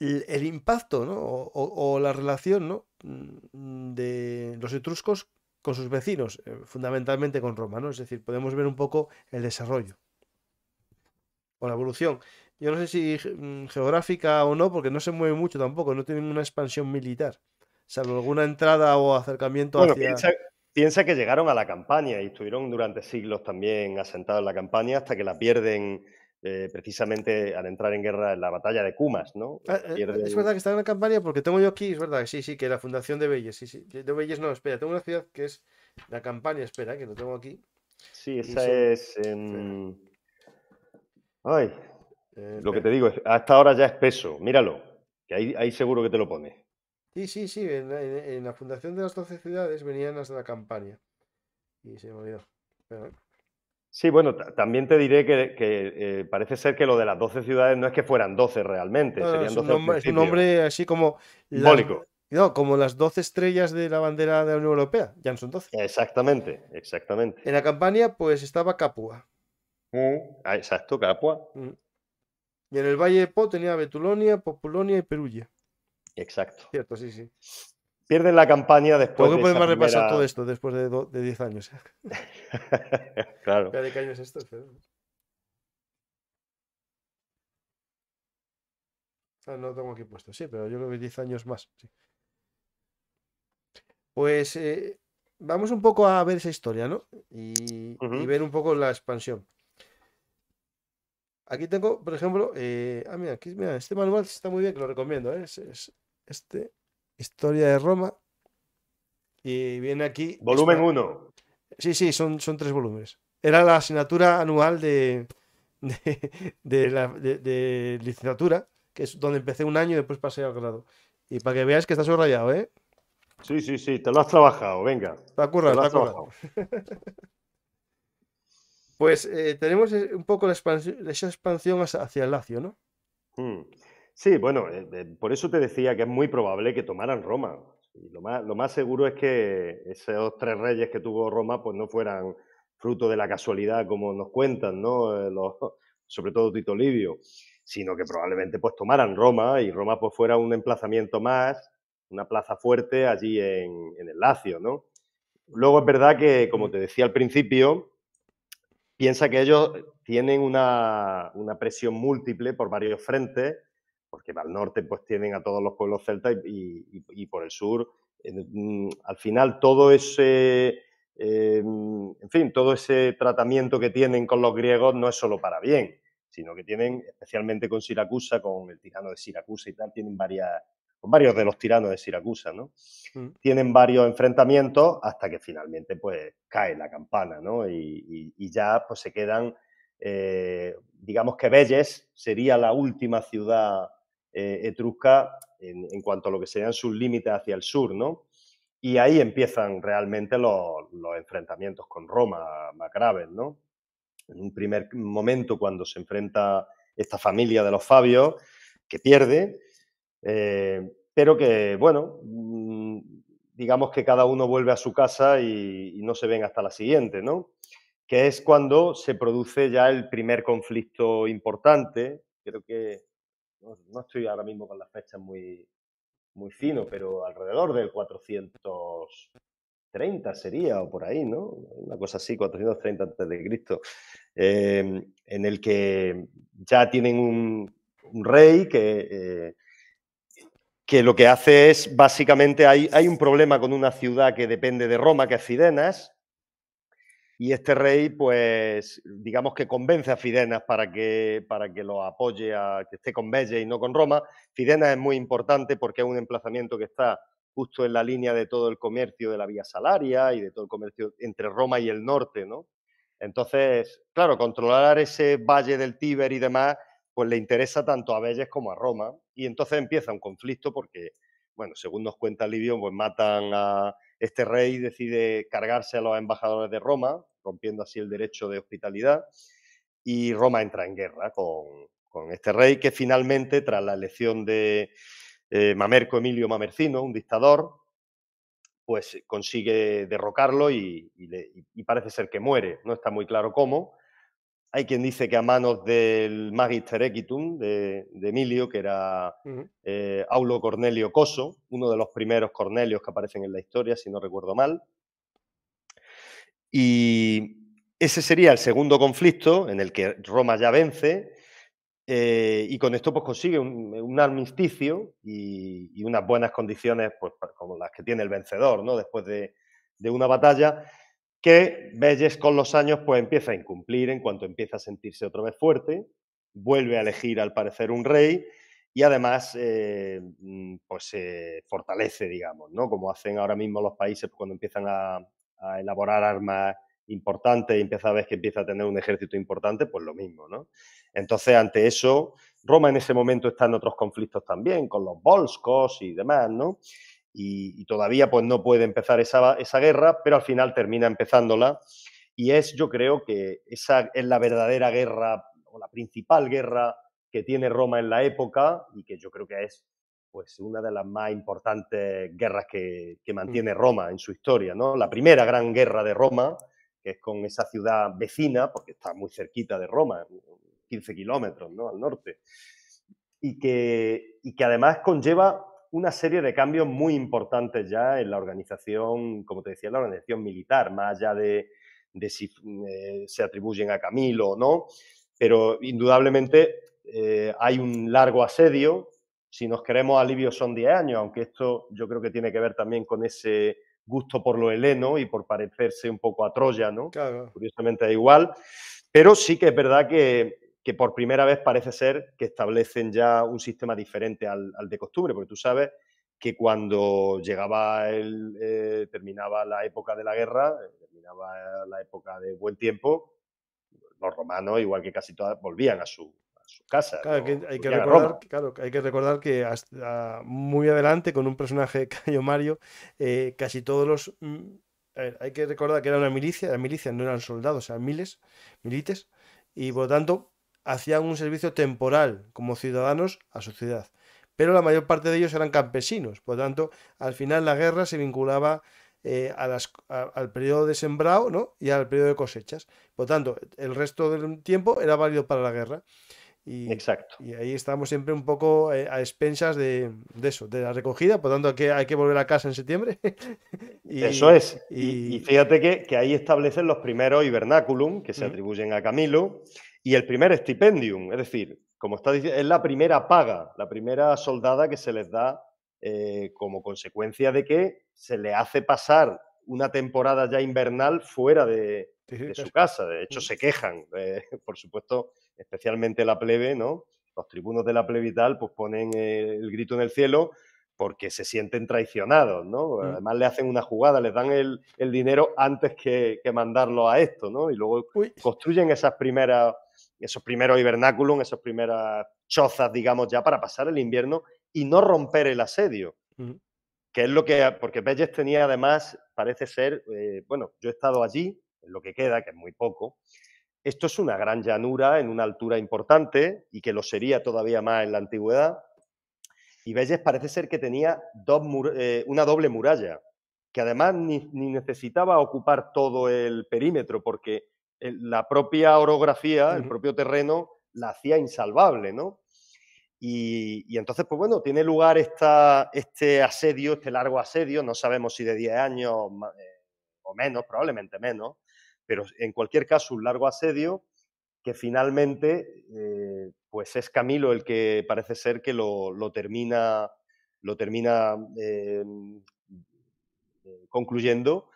el, impacto o, la relación mm, de los etruscos con sus vecinos, eh, fundamentalmente con Roma, Es decir, podemos ver un poco el desarrollo la evolución. Yo no sé si mm, geográfica o no, porque no se mueve mucho tampoco, no tienen una expansión militar, salvo alguna entrada o acercamiento a hacia... Piensa, piensa, que llegaron a la campaña y estuvieron durante siglos también asentados en la campaña hasta que la pierden eh, precisamente al entrar en guerra en la batalla de Cumas, ¿no? Ah, eh, es verdad que están en la campaña porque tengo yo aquí, es verdad que sí, sí, que la fundación de Belles, sí, sí, de Belles no, espera, tengo una ciudad que es la campaña, espera, que lo tengo aquí. Sí, esa es... En... Ay, eh, lo que eh. te digo es, a esta hora ya es peso, míralo, que ahí, seguro que te lo pone. Sí, sí, sí, en, la fundación de las 12 ciudades venían hasta la campaña. Y se me olvidó. Sí, bueno, también te diré que, eh, parece ser que lo de las 12 ciudades no es que fueran 12 realmente, serían 12 es, un nombre, es un nombre así como... Las, no, como las 12 estrellas de la bandera de la Unión Europea, ya no son 12. Exactamente, exactamente. En la campaña pues estaba Capua, Mm, ah, exacto, Capua. Mm. Y en el Valle de Po tenía Betulonia, Populonia y Perugia. Exacto. Cierto, Pierden la campaña después ¿Por qué podemos repasar todo esto después de 10 años? ¿eh? claro. ¿De qué ah, no tengo aquí puesto, sí, pero yo creo que 10 años más. Pues eh, vamos un poco a ver esa historia, ¿no? y ver un poco la expansión. Aquí tengo, por ejemplo, eh, ah, este manual está muy bien, que lo recomiendo, ¿eh? es, este, Historia de Roma. Y viene aquí. Volumen 1. Sí, sí, son, son tres volúmenes. Era la asignatura anual de, de, de, licenciatura, que es donde empecé un año y después pasé al grado. Y para que veáis que está subrayado, ¿eh? Sí, sí, sí, te lo has trabajado, venga. Te, te lo has trabajado. Pues eh, tenemos eh, un poco la esa expansión hacia el Lazio, ¿no? Hmm. Sí, bueno, eh, por eso te decía que es muy probable que tomaran Roma. lo, más, seguro es que esos tres reyes que tuvo Roma pues no fueran fruto de la casualidad como nos cuentan, ¿no? sobre todo Tito Livio, sino que probablemente pues tomaran Roma y Roma pues fuera un emplazamiento más, una plaza fuerte allí en, en el Lacio, ¿no? Luego es verdad que, como te decía al principio, Piensa que ellos tienen una, presión múltiple por varios frentes, porque al norte pues tienen a todos los pueblos celtas y, por el sur, mm, al final todo ese... Eh, en fin, todo ese tratamiento que tienen con los griegos no es solo para bien, sino que tienen, especialmente con Siracusa, con el tirano de Siracusa y tal, tienen varias, varios de los tiranos de Siracusa, mm. Tienen varios enfrentamientos hasta que finalmente pues cae la campana, ¿no? Y, ya pues se quedan, eh, digamos que Belles sería la última ciudad eh, etrusca en, cuanto a lo que serían sus límites hacia el sur, ¿no? Y ahí empiezan realmente los, enfrentamientos con Roma más graves, ¿no? En un primer momento cuando se enfrenta esta familia de los Fabios, que pierde, eh, pero que, bueno, mm, digamos que cada uno vuelve a su casa y, no se ven hasta la siguiente, ¿no? Que es cuando se produce ya el primer conflicto importante. Creo que no, estoy ahora mismo con las fechas muy, muy fino, pero alrededor del 430 sería o por ahí, ¿no? Una cosa así, 430 antes de Cristo, eh, en el que ya tienen un, rey que eh, que lo que hace es, básicamente, hay, hay un problema con una ciudad que depende de Roma, que es Fidenas, y este rey, pues, digamos que convence a Fidenas para que, para que lo apoye, a, que esté con Belle y no con Roma. Fidenas es muy importante porque es un emplazamiento que está justo en la línea de todo el comercio de la Vía Salaria y de todo el comercio entre Roma y el norte, ¿no? Entonces, claro, controlar ese valle del Tíber y demás pues le interesa tanto a Belles como a Roma. Y entonces empieza un conflicto porque, bueno, según nos cuenta Livio, pues matan a este rey, decide cargarse a los embajadores de Roma, rompiendo así el derecho de hospitalidad, y Roma entra en guerra con, este rey que finalmente, tras la elección de eh, Mamerco Emilio Mamercino, un dictador, pues consigue derrocarlo y parece ser que muere, no está muy claro cómo, hay quien dice que a manos del Magister Equitum de, Emilio, que era eh, Aulo Cornelio Coso, uno de los primeros Cornelios que aparecen en la historia, si no recuerdo mal. Y ese sería el segundo conflicto en el que Roma ya vence eh, y con esto pues consigue un, armisticio y, unas buenas condiciones pues, como las que tiene el vencedor ¿no? después de una batalla que Belles con los años pues empieza a incumplir en cuanto empieza a sentirse otra vez fuerte, vuelve a elegir al parecer un rey y además eh, mm, pues se fortalece, digamos, ¿no? Como hacen ahora mismo los países pues, cuando empiezan a, elaborar armas importantes y empieza a ver que empieza a tener un ejército importante, pues lo mismo, ¿no? Entonces, ante eso, Roma en ese momento está en otros conflictos también, con los volscos y demás, ¿no? y, todavía pues, no puede empezar esa, guerra, pero al final termina empezándola. Y es, yo creo que esa es la verdadera guerra o la principal guerra que tiene Roma en la época y que yo creo que es pues una de las más importantes guerras que, mm. mantiene Roma en su historia, ¿no? La primera gran guerra de Roma, que es con esa ciudad vecina, porque está muy cerquita de Roma, 15 kilómetros, Al norte, y que, y que además conlleva una serie de cambios muy importantes ya en la organización, como te decía, la organización militar, más allá de, si eh, se atribuyen a Camilo o no, pero indudablemente eh, hay un largo asedio. Si nos queremos alivio son 10 años, aunque esto yo creo que tiene que ver también con ese gusto por lo heleno y por parecerse un poco a Troya, ¿no? Curiosamente da igual. Pero sí que es verdad que que por primera vez parece ser que establecen ya un sistema diferente al, de costumbre, porque tú sabes que cuando llegaba el, eh, terminaba la época de la guerra, eh, terminaba la época de buen tiempo, los romanos, igual que casi todas, volvían a su, su casa. Claro, hay, que, recordar, que hasta muy adelante, con un personaje Cayo Mario, eh, casi todos los. Mm, hay que recordar que era una milicia, las milicias no eran soldados, eran miles, milites, y por lo tanto, hacían un servicio temporal como ciudadanos a su ciudad, pero la mayor parte de ellos eran campesinos, por lo tanto, al final la guerra se vinculaba eh, al periodo de sembrado ¿no? y al periodo de cosechas. Por lo tanto, el resto del tiempo era válido para la guerra. Y, Exacto. y ahí estamos siempre un poco eh, a expensas de, eso, de la recogida, por tanto que, hay que volver a casa en septiembre. y, eso es. Y, fíjate que, ahí establecen los primeros hibernaculum que se atribuyen a Camilo y el primer stipendium, es decir, como está diciendo, es la primera paga, la primera soldada que se les da eh, como consecuencia de que se le hace pasar una temporada ya invernal fuera de, su casa. De hecho, mm. se quejan, eh, por supuesto, especialmente la plebe, ¿no? Los tribunos de la plebital pues ponen eh, el grito en el cielo porque se sienten traicionados, ¿no? Mm. Además le hacen una jugada, les dan el, dinero antes que, mandarlo a esto, ¿no? Y luego construyen esas primeras esos primeros hibernáculos esas primeras chozas, digamos, ya para pasar el invierno y no romper el asedio. Que es lo que, porque Belles tenía además, parece ser, eh, bueno, yo he estado allí, en lo que queda, que es muy poco. Esto es una gran llanura en una altura importante y que lo sería todavía más en la antigüedad. Y Belles parece ser que tenía dos eh, una doble muralla, que además ni necesitaba ocupar todo el perímetro, porque la propia orografía, el propio terreno, la hacía insalvable, ¿no? Y, entonces, pues bueno, tiene lugar esta, este asedio, este largo asedio, no sabemos si de 10 años eh, o menos, probablemente menos, pero en cualquier caso un largo asedio que finalmente, eh, pues es Camilo el que parece ser que lo, termina, lo termina eh, concluyendo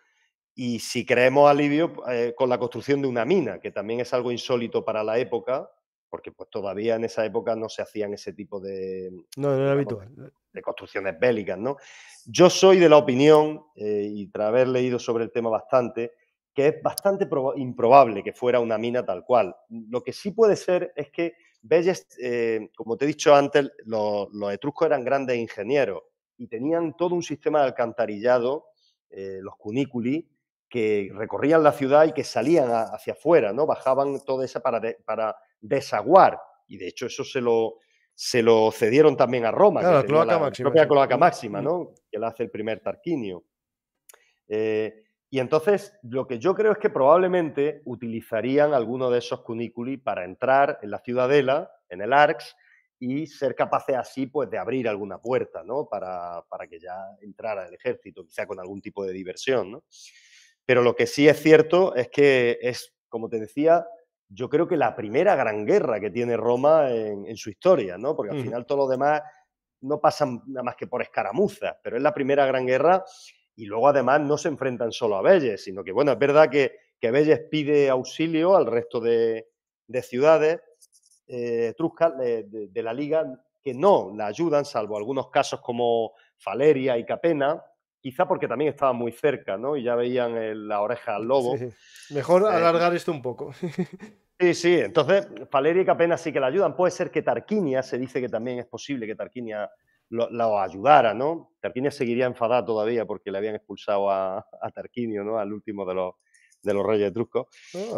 y si creemos alivio eh, con la construcción de una mina, que también es algo insólito para la época, porque pues todavía en esa época no se hacían ese tipo de, de construcciones bélicas. Yo soy de la opinión, eh, y tras haber leído sobre el tema bastante, que es bastante improbable que fuera una mina tal cual. Lo que sí puede ser es que Belles, eh, como te he dicho antes, los, los, etruscos eran grandes ingenieros y tenían todo un sistema de alcantarillado, los cuniculi, que recorrían la ciudad y que salían hacia afuera, ¿no? Bajaban toda esa para, para desaguar. Y de hecho eso se lo, se lo cedieron también a Roma, la, la propia cloaca máxima, mm. ¿no? Que la hace el primer Tarquinio. Eh, y entonces, lo que yo creo es que probablemente utilizarían alguno de esos cunículi para entrar en la ciudadela, en el Arx, y ser capaces así pues, de abrir alguna puerta, ¿no? Para, que ya entrara el ejército, quizá con algún tipo de diversión, ¿no? Pero lo que sí es cierto es que es, como te decía, yo creo que la primera gran guerra que tiene Roma en, su historia, ¿no? Porque al final todo lo demás no pasan nada más que por escaramuzas, pero es la primera gran guerra y luego además no se enfrentan solo a Belles, sino que, bueno, es verdad que, que pide auxilio al resto de, ciudades eh, etruscas de, de, la liga que no la ayudan, salvo algunos casos como Faleria y Capena, quizá porque también estaba muy cerca, ¿no? Y ya veían la oreja al lobo. Mejor eh, alargar esto un poco. sí, sí, entonces y apenas sí que la ayudan. Puede ser que Tarquinia, se dice que también es posible que Tarquinia lo, ayudara, ¿no? Tarquinia seguiría enfadada todavía porque le habían expulsado a, Tarquinio, ¿no? Al último de los, de los reyes etruscos.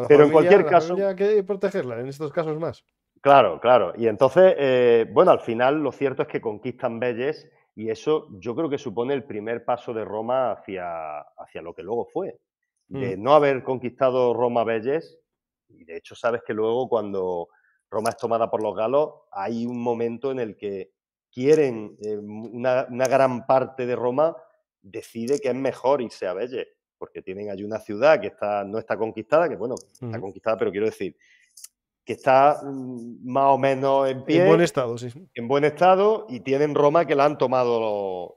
Pero en cualquier caso... Hay que protegerla, en estos casos más. Claro, claro. Y entonces, eh, bueno, al final lo cierto es que conquistan Belles y eso yo creo que supone el primer paso de Roma hacia, hacia lo que luego fue. Mm. De no haber conquistado Roma Belles, y de hecho sabes que luego cuando Roma es tomada por los galos, hay un momento en el que quieren, eh, una, gran parte de Roma decide que es mejor irse a Belles, porque tienen allí una ciudad que está, no está conquistada, que bueno, está conquistada, pero quiero decir, que está mm, más o menos en pie. En buen estado, sí. En buen estado y tienen Roma que la han tomado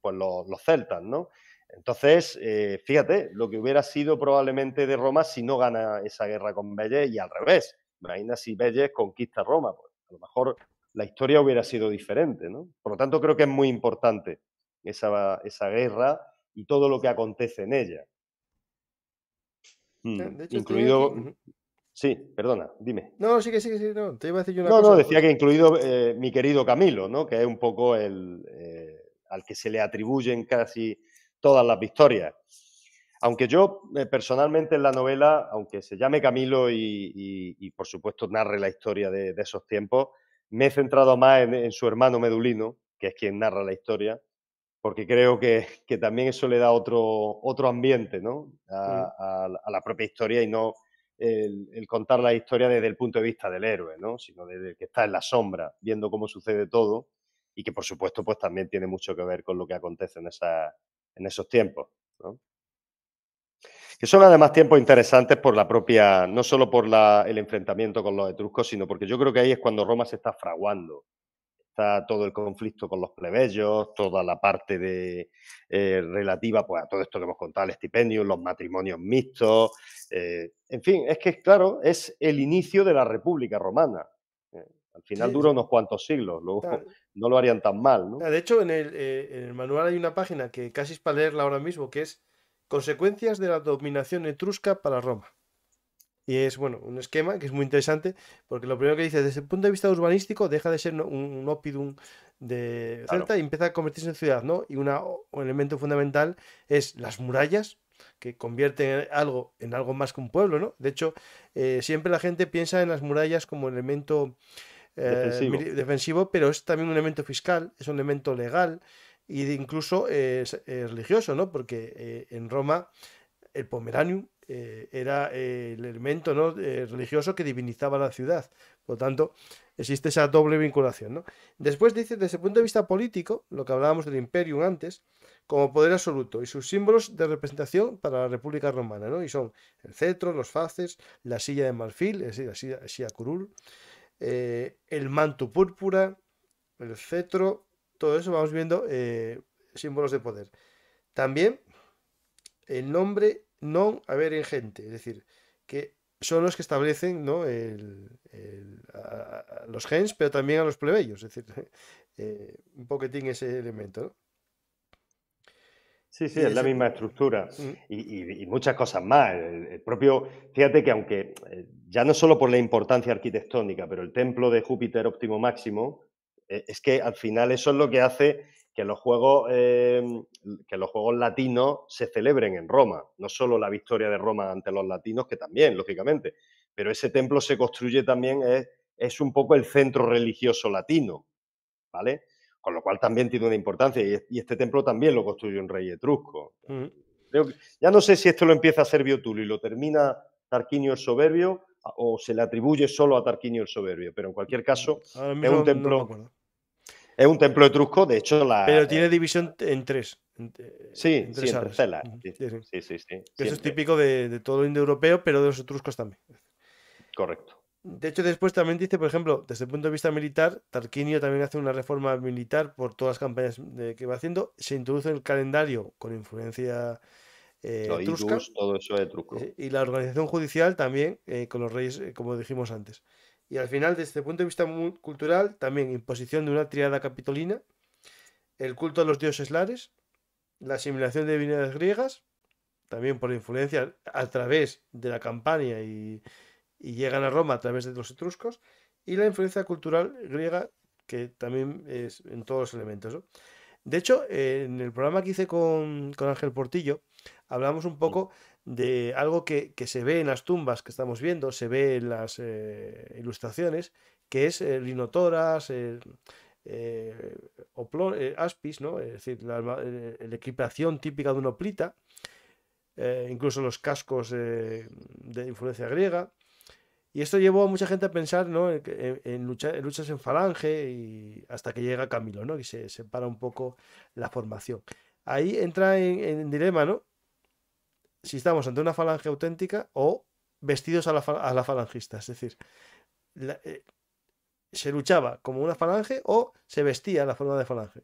pues los, celtas, ¿no? Entonces, eh, fíjate, lo que hubiera sido probablemente de Roma si no gana esa guerra con Belles y al revés. Imagina si Belles conquista Roma, pues a lo mejor la historia hubiera sido diferente, ¿no? Por lo tanto, creo que es muy importante esa, esa guerra y todo lo que acontece en ella. Hmm, incluido, Sí, perdona, dime. No, sí que sí, sí, no, te iba a decir yo una cosa. No, no, decía que incluido eh, mi querido Camilo, ¿no? Que es un poco el eh, al que se le atribuyen casi todas las victorias. Aunque yo eh, personalmente en la novela, aunque se llame Camilo y, por supuesto narre la historia de, esos tiempos, me he centrado más en, su hermano Medulino, que es quien narra la historia, porque creo que, también eso le da otro, otro ambiente ¿no? a mm. la propia historia y no el, contar la historia desde el punto de vista del héroe, ¿no? sino desde que está en la sombra, viendo cómo sucede todo y que por supuesto pues también tiene mucho que ver con lo que acontece en, en esos tiempos. que son además tiempos interesantes por la propia, no solo por la, el enfrentamiento con los etruscos, sino porque yo creo que ahí es cuando Roma se está fraguando todo el conflicto con los plebeyos, toda la parte de, eh, relativa pues, a todo esto que hemos contado, el estipendio, los matrimonios mixtos. Eh, en fin, es que, claro, es el inicio de la República Romana. Eh, al final duró dura unos cuantos siglos, luego no lo harían tan mal. Ah, de hecho, en el, en el manual hay una página que casi es para leerla ahora mismo, que es Consecuencias de la dominación etrusca para Roma. Y es, bueno, un esquema que es muy interesante, porque lo primero que dice, desde el punto de vista urbanístico, deja de ser un, opidum de Celta y empieza a convertirse en ciudad, ¿no? Y un elemento fundamental es las murallas, que convierten algo en algo más que un pueblo, ¿no? De hecho, eh, siempre la gente piensa en las murallas como elemento eh, defensivo. pero es también un elemento fiscal, es un elemento legal e incluso eh, es, religioso, ¿no? Porque en Roma el Pomeranium eh, era eh, el elemento ¿no? Eh, religioso que divinizaba la ciudad. Por lo tanto, existe esa doble vinculación. Después dice, desde el punto de vista político, lo que hablábamos del imperium antes, como poder absoluto y sus símbolos de representación para la República Romana, ¿no? y son el cetro, los faces, la silla de marfil, es decir, curul, el manto púrpura, el cetro, todo eso vamos viendo símbolos de poder. También el nombre no haber en gente, es decir, que son los que establecen ¿no? los gens, pero también a los plebeyos, es decir, eh, un poquitín ese elemento. Sí, sí, es la misma estructura mm. y, muchas cosas más. El, propio, fíjate que aunque eh, ya no solo por la importancia arquitectónica, pero el templo de Júpiter óptimo máximo, eh, es que al final eso es lo que hace que los juegos, eh, que los juegos latinos se celebren en Roma, no solo la victoria de Roma ante los latinos, que también, lógicamente, pero ese templo se construye también, es, es un poco el centro religioso latino, ¿vale? Con lo cual también tiene una importancia y, este templo también lo construyó un rey etrusco. Mm. ya no sé si esto lo empieza a hacer y lo termina Tarquinio el Soberbio o se le atribuye solo a Tarquinio el Soberbio, pero en cualquier mm, caso es un templo... Es un templo etrusco, de hecho. La, Pero eh, tiene división en tres. Eh, sí, en tres sí, Sí, sí, eso es típico de, todo el indoeuropeo, pero de los etruscos también. Correcto. De hecho, después también dice, por ejemplo, desde el punto de vista militar, Tarquinio también hace una reforma militar por todas las campañas eh, que va haciendo. Se introduce en el calendario con influencia etrusca. todo eso de etrusco. y la organización judicial también con los reyes, como dijimos antes. Y al final, desde el punto de vista cultural, también imposición de una triada capitolina, el culto a los dioses lares, la asimilación de divinidades griegas, también por influencia a través de la Campania y, llegan a Roma a través de los etruscos, y la influencia cultural griega, que también es en todos los elementos. De hecho, en el programa que hice con, con Ángel Portillo, hablamos un poco de algo que, se ve en las tumbas que estamos viendo, se ve en las eh, ilustraciones, que es eh, linotoras, eh, eh, aspis, ¿no? es decir, la, equipación típica de un oplita, incluso los cascos de influencia griega. Y esto llevó a mucha gente a pensar ¿no? en, luchas en falange y hasta que llega Camilo, ¿no? Y se separa un poco la formación. Ahí entra en, en dilema, ¿no? si estamos ante una falange auténtica o vestidos a la, falangista. Es decir, eh, se luchaba como una falange o se vestía la forma de falange.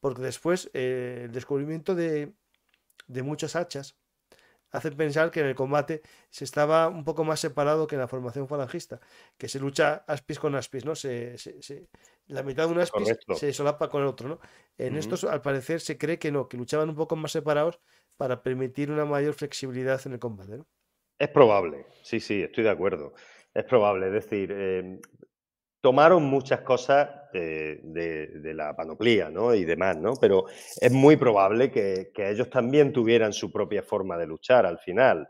Porque después eh, el descubrimiento de, de muchas hachas hace pensar que en el combate se estaba un poco más separado que en la formación falangista, que se lucha aspis con aspis, ¿no? Se, la mitad de un aspis se solapa con el otro, ¿no? En estos, al parecer, se cree que no, que luchaban un poco más separados para permitir una mayor flexibilidad en el combate. ¿no? Es probable, sí, sí, estoy de acuerdo. Es probable, es decir, em, tomaron muchas cosas de, la panoplía ¿no? y demás, ¿no? pero es muy probable que, ellos también tuvieran su propia forma de luchar al final.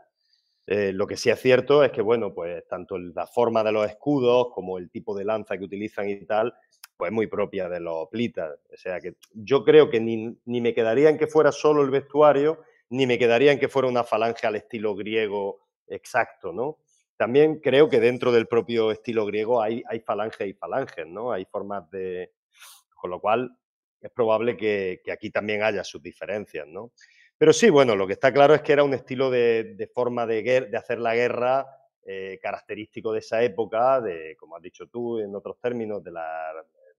Eh, lo que sí es cierto es que, bueno, pues tanto la forma de los escudos como el tipo de lanza que utilizan y tal, pues es muy propia de los plitas. O sea que yo creo que ni, ni me quedaría en que fuera solo el vestuario, ni me quedaría en que fuera una falange al estilo griego exacto, ¿no? También creo que dentro del propio estilo griego hay, falanges y falanges, ¿no? Hay formas de... Con lo cual es probable que, aquí también haya sus diferencias, ¿no? Pero sí, bueno, lo que está claro es que era un estilo de, forma de, de hacer la guerra eh, característico de esa época, de, como has dicho tú en otros términos, de la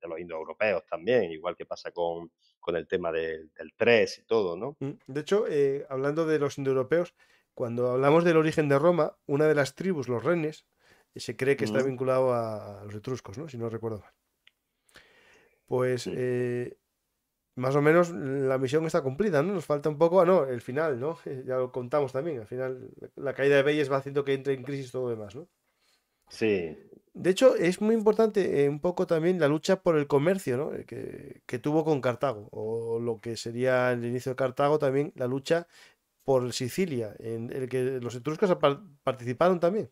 los indoeuropeos también, igual que pasa con, el tema del 3 y todo, ¿no? Mm, de hecho, eh, hablando de los indoeuropeos, cuando hablamos del origen de Roma, una de las tribus, los renes, eh, se cree que está vinculado a los etruscos, ¿no? Si no recuerdo mal. Pues eh, más o menos la misión está cumplida, ¿no? Nos falta un poco, ah, no, el final, ¿no? Ya lo contamos también, al final la caída de Belles va haciendo que entre en crisis todo lo demás, ¿no? Sí, de hecho, es muy importante eh, un poco también la lucha por el comercio ¿no? Eh, que, tuvo con Cartago, o lo que sería el inicio de Cartago también, la lucha por Sicilia, en el que los etruscos participaron también.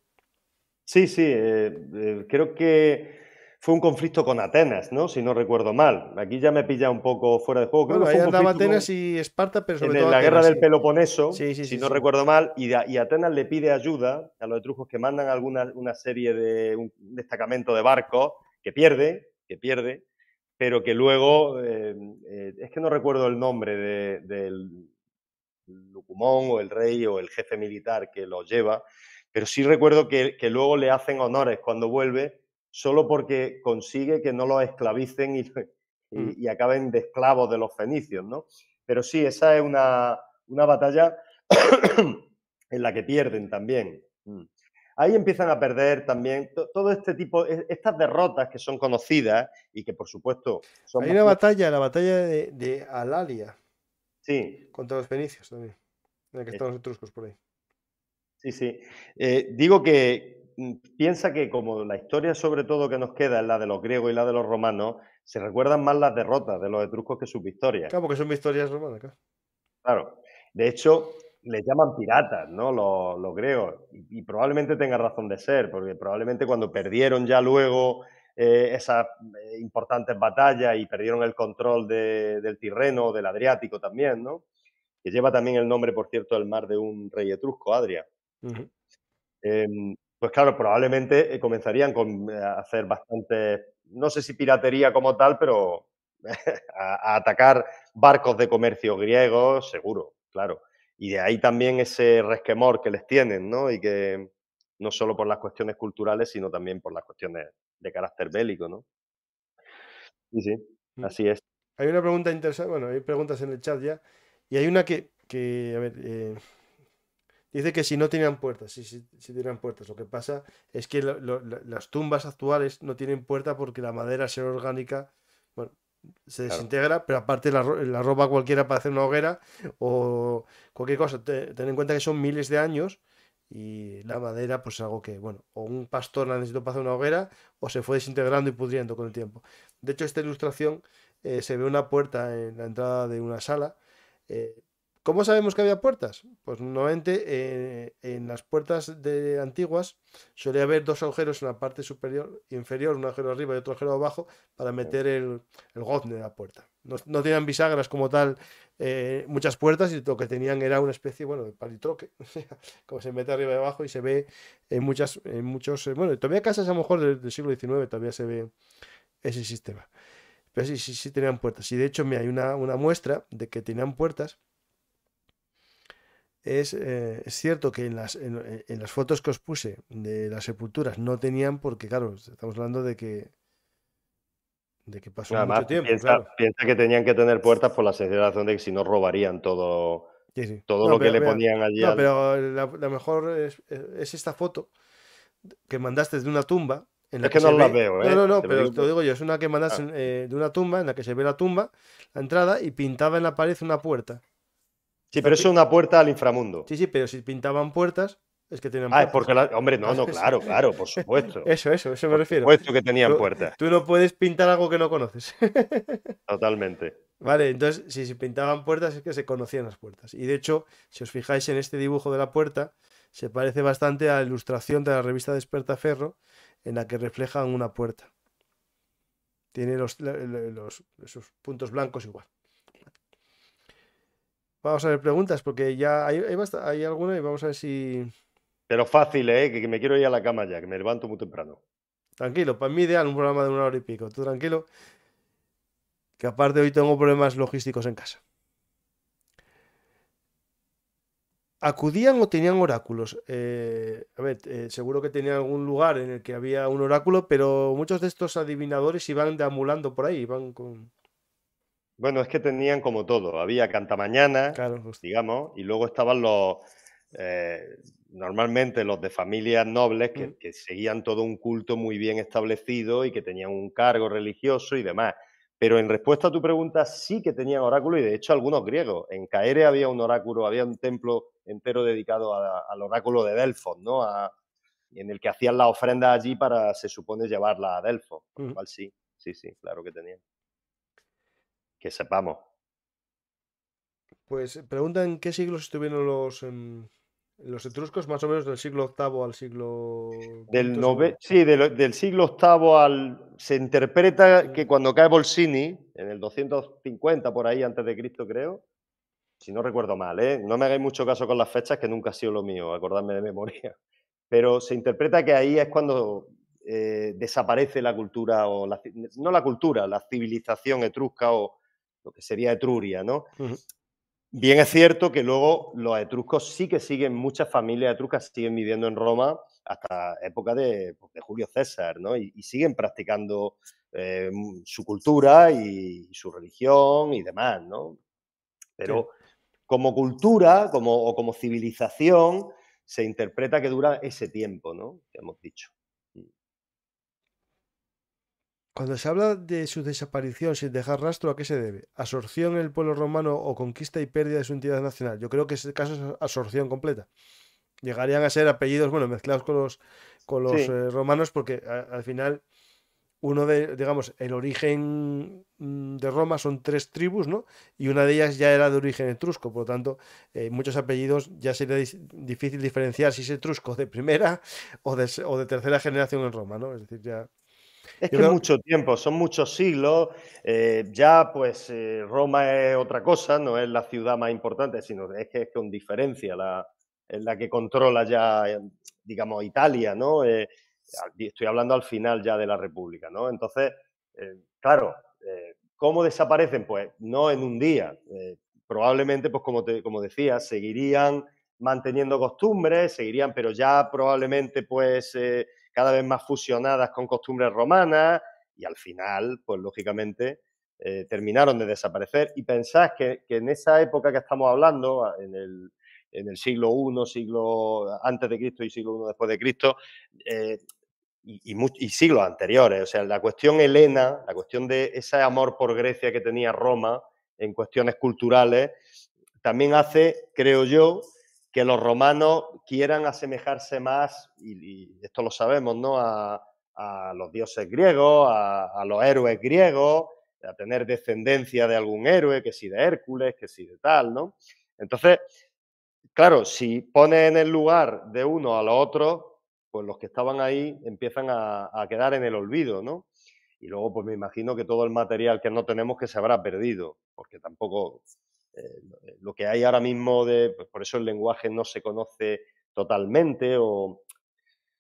Sí, sí, eh, creo que fue un conflicto con Atenas, ¿no? Si no recuerdo mal. Aquí ya me pilla un poco fuera de juego. bueno, que Atenas y Esparta, pero sobre en la guerra del Peloponeso, si no recuerdo mal, y, Atenas le pide ayuda a los etruscos que mandan alguna una serie de un destacamento de barcos que pierde, que pierde, pero que luego eh, eh, es que no recuerdo el nombre del Lucumón o el rey o el jefe militar que lo lleva, pero sí recuerdo que luego le hacen honores cuando vuelve solo porque consigue que no los esclavicen mm. y, acaben de esclavos de los fenicios, ¿no? Pero sí, esa es una, batalla en la que pierden también. Mm. Ahí empiezan a perder también todo este tipo, e, estas derrotas que son conocidas y que por supuesto son... Hay una batalla, la batalla de, Alalia. Sí. Contra los fenicios también. En que están los etruscos por ahí. Sí, sí. Eh, digo que, Mm, piensa que como la historia sobre todo que nos queda es la de los griegos y la de los romanos, se recuerdan más las derrotas de los etruscos que sus victorias. Claro, porque son victorias romanas. Claro. De hecho, les llaman piratas, ¿no? Los, griegos. Y, probablemente tenga razón de ser, porque probablemente cuando perdieron ya luego eh, esas eh, importantes batallas y perdieron el control del Tirreno, del Adriático también, ¿no? Que lleva también el nombre, por cierto, del mar de un rey etrusco, Adria pues claro, probablemente eh, comenzarían con eh, a hacer bastante, no sé si piratería como tal, pero a, atacar barcos de comercio griegos, seguro, claro. Y de ahí también ese resquemor que les tienen, ¿no? Y que no solo por las cuestiones culturales, sino también por las cuestiones de carácter bélico, ¿no? Sí, sí, mm. así es. Hay una pregunta interesante, bueno, hay preguntas en el chat ya, y hay una que, que a ver, eh, Dice que si no tenían puertas, sí, sí, tenían puertas. Lo que pasa es que las tumbas actuales no tienen puerta porque la madera, ser orgánica, bueno, se desintegra, pero aparte la, ropa cualquiera para hacer una hoguera o cualquier cosa. ten en cuenta que son miles de años y la madera, pues algo que, bueno, o un pastor la necesitó para hacer una hoguera o se fue desintegrando y pudriendo con el tiempo. De hecho, esta ilustración eh, se ve una puerta en la entrada de una sala. Eh, ¿Cómo sabemos que había puertas? Pues normalmente eh, en las puertas de antiguas solía haber dos agujeros en la parte superior, e inferior, un agujero arriba y otro agujero abajo, para meter el, el gozne de la puerta. No, no tenían bisagras como tal eh, muchas puertas y lo que tenían era una especie, bueno, de palitroque, como se mete arriba y abajo y se ve en muchas, en muchos, eh, bueno, todavía casas a lo mejor del, siglo XIX todavía se ve ese sistema. Pero sí, sí, sí tenían puertas. Y de hecho, me hay una muestra de que tenían puertas eh, es, cierto que en las, eh, en, las, fotos que os puse de las sepulturas no tenían, porque claro, estamos hablando de que de que pasó mucho tiempo. Piensa, que tenían que tener puertas por la sensación de que si no robarían todo, todo lo que le ponían allí. No, pero la, mejor es, esta foto que mandaste de una tumba. En la es que, no la veo, ¿eh? No, no, no, pero te lo digo yo, es una que mandaste ah. eh, de una tumba en la que se ve la tumba, la entrada, y pintaba en la pared una puerta. Sí, pero eso es una puerta al inframundo. Sí, sí, pero si pintaban puertas, es que tenían ah, puertas. Ah, porque, hombre, no, no, claro, claro, por supuesto. eso, eso, eso me refiero. Por supuesto que tenían puertas. Tú no puedes pintar algo que no conoces. Totalmente. Vale, entonces, si se pintaban puertas, es que se conocían las puertas. Y de hecho, si os fijáis en este dibujo de la puerta, se parece bastante a la ilustración de la revista Despertaferro, en la que reflejan una puerta. Tiene los, puntos blancos igual. Vamos a ver preguntas, porque ya hay, alguna y vamos a ver si. Pero fácil, ¿eh? Que, me quiero ir a la cama ya, que me levanto muy temprano. Tranquilo, para mí ideal un programa de una hora y pico. Tú tranquilo. Que aparte hoy tengo problemas logísticos en casa. ¿Acudían o tenían oráculos? Eh, a ver, eh, seguro que tenía algún lugar en el que había un oráculo, pero muchos de estos adivinadores iban deambulando por ahí, iban con. Bueno, es que tenían como todo. Había canta mañana, digamos, y luego estaban los, eh, normalmente los de familias nobles que, seguían todo un culto muy bien establecido y que tenían un cargo religioso y demás. Pero en respuesta a tu pregunta, sí que tenían oráculo y de hecho algunos griegos. En Caere había un oráculo, había un templo entero dedicado al oráculo de Delfos, ¿no? en el que hacían la ofrenda allí para, se supone, llevarla a Delfos. lo cual sí, sí, sí, claro que tenían que sepamos. Pues eh, preguntan en qué siglos estuvieron los, em, los etruscos, más o menos del siglo VIII al siglo. Del Sí, del, siglo VIII al. Se interpreta que cuando cae Bolsini, en el 250 por ahí antes de Cristo, creo, si no recuerdo mal, ¿eh? no me hagáis mucho caso con las fechas, que nunca ha sido lo mío, acordarme de memoria. Pero se interpreta que ahí es cuando eh, desaparece la cultura, o la, no la cultura, la civilización etrusca o lo que sería Etruria, ¿no? Bien es cierto que luego los etruscos sí que siguen, muchas familias etruscas siguen viviendo en Roma hasta época de, pues, Julio César, ¿no? Y, siguen practicando eh, su cultura y, su religión y demás, ¿no? Pero como cultura como, o como civilización se interpreta que dura ese tiempo, ¿no? Que hemos dicho. Cuando se habla de su desaparición sin dejar rastro, ¿a qué se debe? ¿Asorción en el pueblo romano o conquista y pérdida de su entidad nacional? Yo creo que ese caso es absorción completa. Llegarían a ser apellidos, bueno, mezclados con los, con los eh, romanos, porque al final uno de, digamos, el origen mm, de Roma son tres tribus, ¿no? Y una de ellas ya era de origen etrusco, por lo tanto, eh, muchos apellidos ya sería difícil diferenciar si es etrusco de primera o de, o de tercera generación en Roma, ¿no? Es decir, ya es que mucho tiempo, son muchos siglos. Eh, ya, pues, eh, Roma es otra cosa, no es la ciudad más importante, sino es que es con diferencia la, la que controla ya, digamos, Italia, ¿no? Eh, estoy hablando al final ya de la República, ¿no? Entonces, claro, ¿cómo desaparecen? Pues no en un día. probablemente, pues, como, te, como decía, seguirían manteniendo costumbres, seguirían, pero ya probablemente, pues cada vez más fusionadas con costumbres romanas y al final, pues lógicamente, eh, terminaron de desaparecer. Y pensás que, en esa época que estamos hablando, en el, en el siglo I, siglo antes de Cristo y siglo I después de Cristo, eh, y, y, siglos anteriores, o sea, la cuestión helena, la cuestión de ese amor por Grecia que tenía Roma en cuestiones culturales, también hace, creo yo, que los romanos quieran asemejarse más, y, esto lo sabemos, ¿no? A, los dioses griegos, a, los héroes griegos, a tener descendencia de algún héroe, que si de Hércules, que si de tal, ¿no? Entonces, claro, si pone en el lugar de uno a lo otro, pues los que estaban ahí empiezan a, a quedar en el olvido, ¿no? Y luego, pues me imagino que todo el material que no tenemos que se habrá perdido, porque tampoco eh, eh, lo que hay ahora mismo de, pues por eso el lenguaje no se conoce totalmente o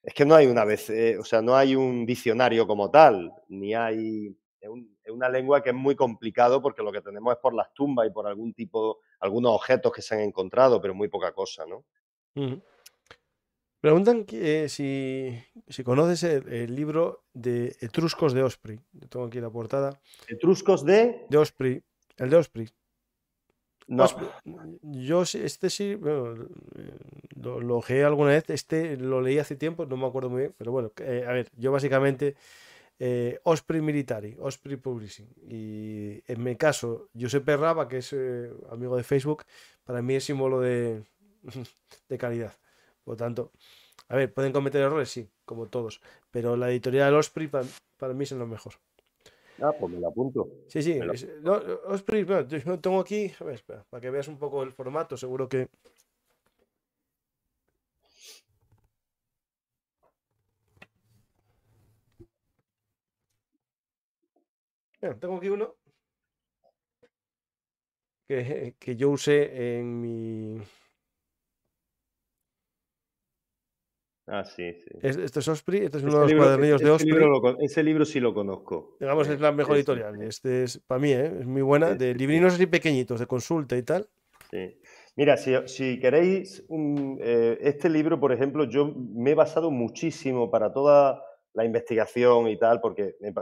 es que no hay una vez, eh, o sea, no hay un diccionario como tal, ni hay es, una lengua que es muy complicado porque lo que tenemos es por las tumbas y por algún tipo, algunos objetos que se han encontrado, pero muy poca cosa, ¿no? Preguntan si, conoces el, libro de Etruscos de Osprey. tengo aquí la portada. ¿Etruscos de? De Osprey. El de Osprey. No. Pues, yo este sí, lo, ojeé alguna vez, este lo leí hace tiempo, no me acuerdo muy bien, pero bueno, eh, a ver, yo básicamente eh, Osprey Military, Osprey Publishing. Y en mi caso, Josep Raba, que es eh, amigo de Facebook, para mí es símbolo de, de calidad. Por lo tanto, a ver, pueden cometer errores, sí, como todos, pero la editorial Osprey para, para mí es lo mejor. Ah, pues me lo apunto. Sí, sí. yo tengo aquí, a ver, espera, para que veas un poco el formato, seguro que... tengo aquí uno que, que yo usé en mi Ah, sí, sí. este es Osprey, este es uno este de los cuadernillos de este Osprey. ese libro sí lo conozco. Digamos, es la mejor editorial. Este es, para mí, ¿eh? es muy buena. De librinos así pequeñitos, de consulta y tal. Mira, si, queréis, eh, este libro, por ejemplo, yo me he basado muchísimo para toda la investigación y tal, porque eh,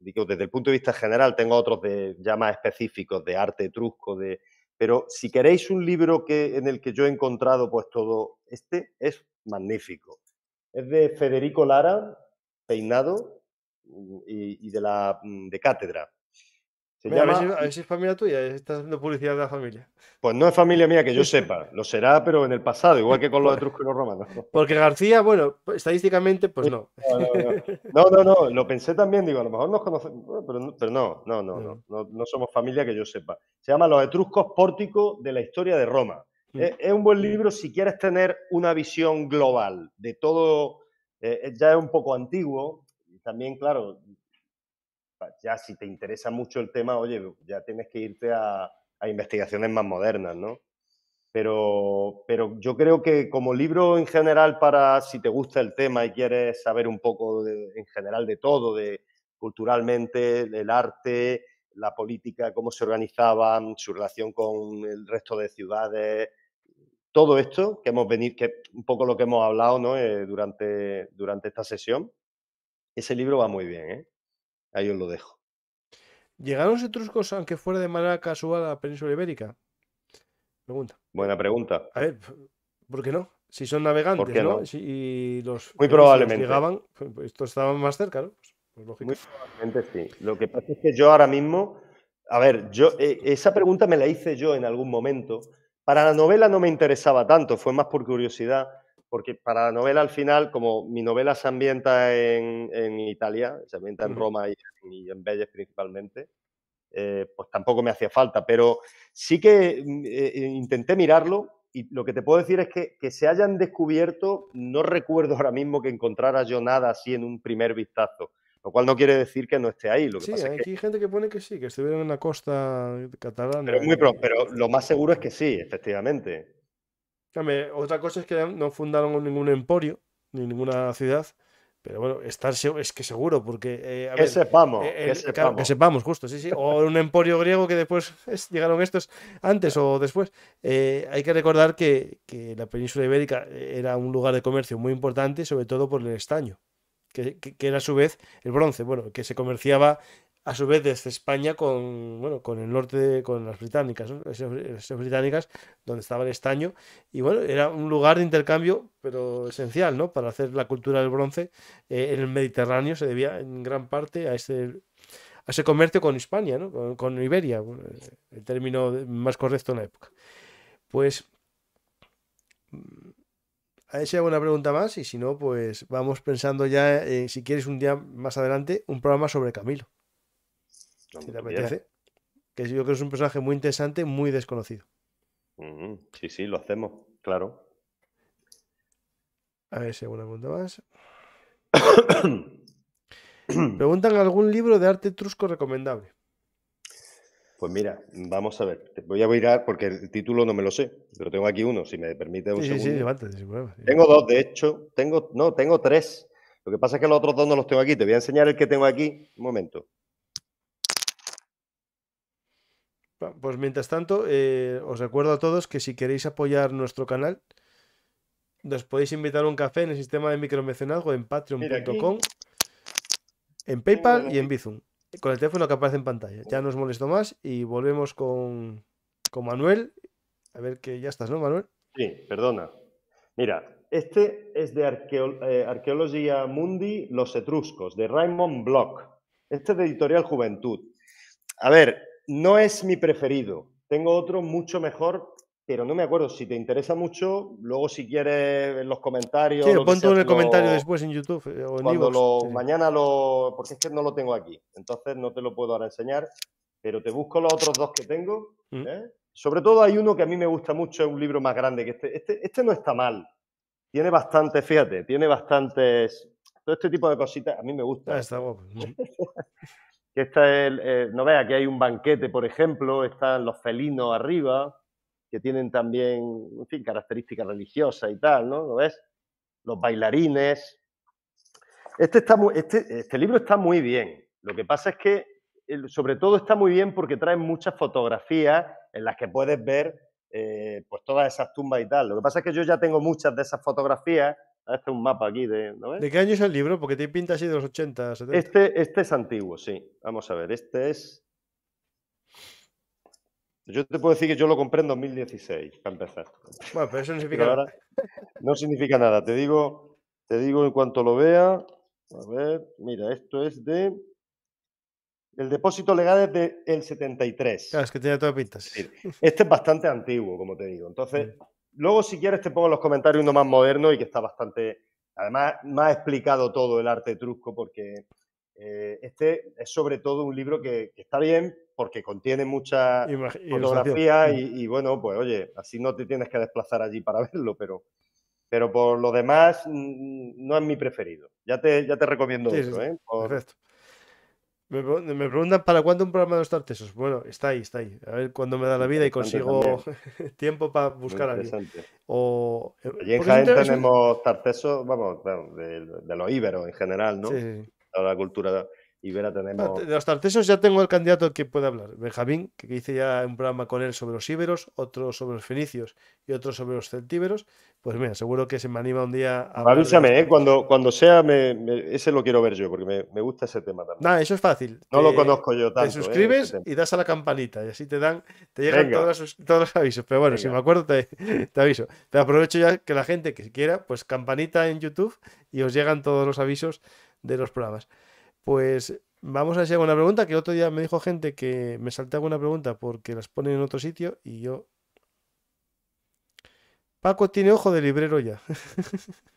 digo, desde el punto de vista general tengo otros de, ya más específicos, de arte etrusco, de, pero si queréis un libro que, en el que yo he encontrado pues todo, este es magnífico. Es de Federico Lara, peinado y, de la mm, de cátedra. Se a, es familia tuya, eh, estás haciendo publicidad de la familia. Pues no es familia mía, que yo sepa. Lo será, pero en el pasado, igual que con los etruscos y los romanos. Porque García, bueno, pues estadísticamente, pues no. No no no. Lo pensé también, digo, a lo mejor nos conocemos, pero no, no, no, no, mm. no, no somos familia que yo sepa. Se llama Los Etruscos Pórtico de la Historia de Roma. Eh, es un buen libro si quieres tener una visión global de todo, eh, eh, ya es un poco antiguo, y también, claro, ya si te interesa mucho el tema, oye, ya tienes que irte a, investigaciones más modernas, ¿no? Pero, pero, yo creo que como libro en general para si te gusta el tema y quieres saber un poco en general de todo, de culturalmente, el arte, la política, cómo se organizaban, su relación con el resto de ciudades, todo esto que hemos venido, que un poco lo que hemos hablado ¿no? Eh, durante, durante esta sesión, ese libro va muy bien. ¿eh? Ahí os lo dejo. ¿Llegaron los etruscos, aunque fuera de manera casual, a la península ibérica? Pregunta. Buena pregunta. A ver, ¿por qué no? Si son navegantes, ¿Por qué ¿no? los muy probablemente. llegaban, pues, estos estaban más cerca, ¿no? Pues, pues muy probablemente sí. Lo que pasa es que yo ahora mismo, a ver, yo eh, esa pregunta me la hice yo en algún momento para la novela no me interesaba tanto, fue más por curiosidad, porque para la novela al final, como mi novela se ambienta en, Italia, se ambienta en Roma y, en Belles principalmente, eh, pues tampoco me hacía falta, pero sí que mm, eh, eh, intenté mirarlo y lo que te puedo decir es que, que se hayan descubierto, no recuerdo ahora mismo que encontrara yo nada así en un primer vistazo. Lo cual no quiere decir que no esté ahí. Lo sí, hay gente que pone que sí, que estuvieron en la costa catalana. Pero, muy pero lo más seguro es que sí, efectivamente. otra cosa es que no fundaron ningún emporio, ni ninguna ciudad. Pero bueno, estar es que seguro, porque. Eh, eh, que, sepamos, que, sepamos, justo, sí, sí. O un emporio griego que después llegaron estos antes o después. Eh, hay que recordar que, que, la península ibérica era un lugar de comercio muy importante, sobre todo por el estaño que, era a su vez el bronce, bueno, que se comerciaba a su vez desde España con, bueno, con el norte, con las británicas, británicas, donde estaba el estaño, y bueno, era un lugar de intercambio, pero esencial, ¿no? Para hacer la cultura del bronce eh, en el Mediterráneo se debía en gran parte a ese, a ese comercio con España, ¿no? Con, Iberia, el término más correcto en la época. Pues a ver si hay alguna pregunta más y si no, pues vamos pensando ya, eh, si quieres un día más adelante, un programa sobre Camilo. si te apetece. Que yo creo que es un personaje muy interesante, muy desconocido. sí, sí, lo hacemos, claro. A ver si hay alguna pregunta más. Preguntan algún libro de arte etrusco recomendable. Pues mira, vamos a ver. Te voy a mirar porque el título no me lo sé, pero tengo aquí uno, si me permite un segundo. Sí, sí, Tengo dos, de hecho. Tengo, no, tengo tres. Lo que pasa es que los otros dos no los tengo aquí. Te voy a enseñar el que tengo aquí. Un momento. Pues mientras tanto, eh, os recuerdo a todos que si queréis apoyar nuestro canal, nos podéis invitar a un café en el sistema de micromecenazgo en patreon.com, en PayPal y en Bizum con el teléfono que aparece en pantalla. Ya nos molestó más y volvemos con, con Manuel. A ver que ya estás, ¿no, Manuel? Sí, perdona. Mira, este es de eh, Arqueología Mundi, Los Etruscos, de Raymond Bloch. Este es de Editorial Juventud. A ver, no es mi preferido. Tengo otro mucho mejor pero no me acuerdo. Si te interesa mucho, luego si quieres en los comentarios. Sí, lo en el comentario después en YouTube eh, o en cuando Mañana lo. Porque es que no lo tengo aquí. Entonces no te lo puedo ahora enseñar. Pero te busco los otros dos que tengo. Mm. ¿eh? Sobre todo hay uno que a mí me gusta mucho, es un libro más grande que este, este. Este, no está mal. Tiene bastante, fíjate, tiene bastantes. Todo este tipo de cositas a mí me gusta. Ah, que está el, eh, no vea, aquí hay un banquete, por ejemplo, están los felinos arriba, que tienen también, en fin, características religiosas y tal, ¿no? ¿Lo ves? Los bailarines. Este, este, este, libro está muy bien. Lo que pasa es que, sobre todo, está muy bien porque trae muchas fotografías en las que puedes ver eh, pues todas esas tumbas y tal. Lo que pasa es que yo ya tengo muchas de esas fotografías. Este es un mapa aquí de. ¿De qué año es el libro? Porque tiene pinta así de los 80, Este, este es antiguo, sí. Vamos a ver, este es yo te puedo decir que yo lo compré en 2016, para empezar. Bueno, pero eso no significa nada. No significa nada. Te digo, te digo en cuanto lo vea. A ver, mira, esto es de. El depósito legal es del 73. Claro, es que tiene todas Sí, Este es bastante antiguo, como te digo. Entonces, mm. luego si quieres te pongo en los comentarios uno más moderno y que está bastante. Además, más explicado todo el arte etrusco porque eh, este es sobre todo un libro que, está bien porque contiene mucha fotografía mm. y, bueno, pues oye, así no te tienes que desplazar allí para verlo, pero, pero por lo demás mm, no es mi preferido. Ya te, ya te recomiendo eso, ¿eh? Perfecto. Me, preguntan para cuándo un programa de los tartesos. Bueno, está ahí, está ahí. A ver cuándo me da la vida y consigo tiempo para buscar a O... Eh, allí en Jaén tenemos tartesos, vamos, de, los íberos en general, ¿no? la cultura ibera tenemos. Ah, de los tartesos ya tengo el candidato que puede hablar, Benjamín, que hice ya un programa con él sobre los íberos, otro sobre los fenicios y otro sobre los celtíberos. Pues mira, seguro que se me anima un día a. Avísame, ¿eh? cuando, cuando sea, ese lo quiero ver yo, porque me, gusta ese tema también. Nada, eso es fácil. No lo conozco yo tanto. ¿eh? Te suscribes y das a la campanita, y así te dan, te llegan todos los, avisos. Pero bueno, si me acuerdo, te, te aviso. Te aprovecho ya que la gente que quiera, pues campanita en YouTube y os llegan todos los avisos de los programas. Pues vamos a hacer una pregunta, que el otro día me dijo gente que me salté alguna pregunta porque las ponen en otro sitio y yo... Paco tiene ojo de librero ya.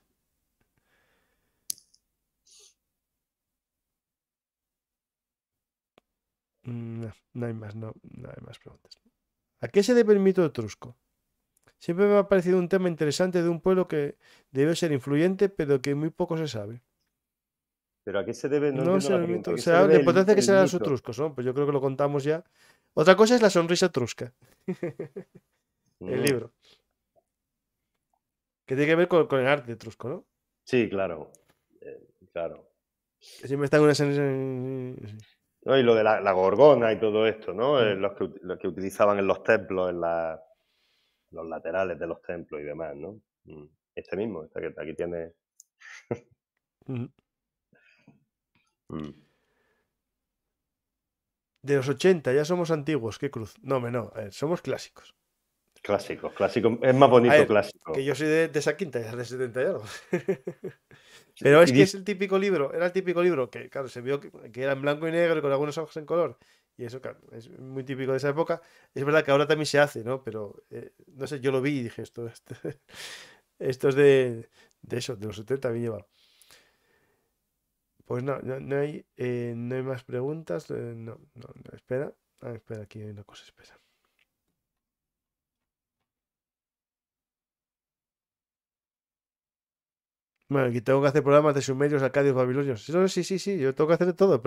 Mm, no, hay más, no, no, hay más preguntas. ¿A qué se debe el mito etrusco? Siempre me ha parecido un tema interesante de un pueblo que debe ser influyente, pero que muy poco se sabe. ¿Pero a qué se debe? No, no importancia que se ¿no? Pues yo creo que lo contamos ya. Otra cosa es la sonrisa etrusca. el mm. libro. Que tiene que ver con, el arte etrusco, ¿no? Sí, claro. Eh, claro. Siempre está en una y lo de la, gorgona y todo esto, ¿no? Mm. Eh, los, que, utilizaban en los templos, en los laterales de los templos y demás, ¿no? Mm. Este mismo, este que aquí tiene. Mm. De los 80, ya somos antiguos, qué cruz. No, no, eh, somos clásicos. clásicos, clásico. Es más bonito clásico. Que yo soy de, esa quinta, de 70 y Pero es que es el típico libro, era el típico libro que, claro, se vio que, era en blanco y negro con algunos ojos en color. Y eso, claro, es muy típico de esa época. Es verdad que ahora también se hace, ¿no? Pero, eh, no sé, yo lo vi y dije, esto, esto, es de, de eso, de los 70 bien llevado pues no, no, hay, eh, no hay más preguntas. Eh, no, no, espera. Ah, espera, aquí hay una cosa, espera. Bueno, aquí tengo que hacer programas de sumerios, acadios, babilonios. sí, sí, sí, yo tengo que hacer todo.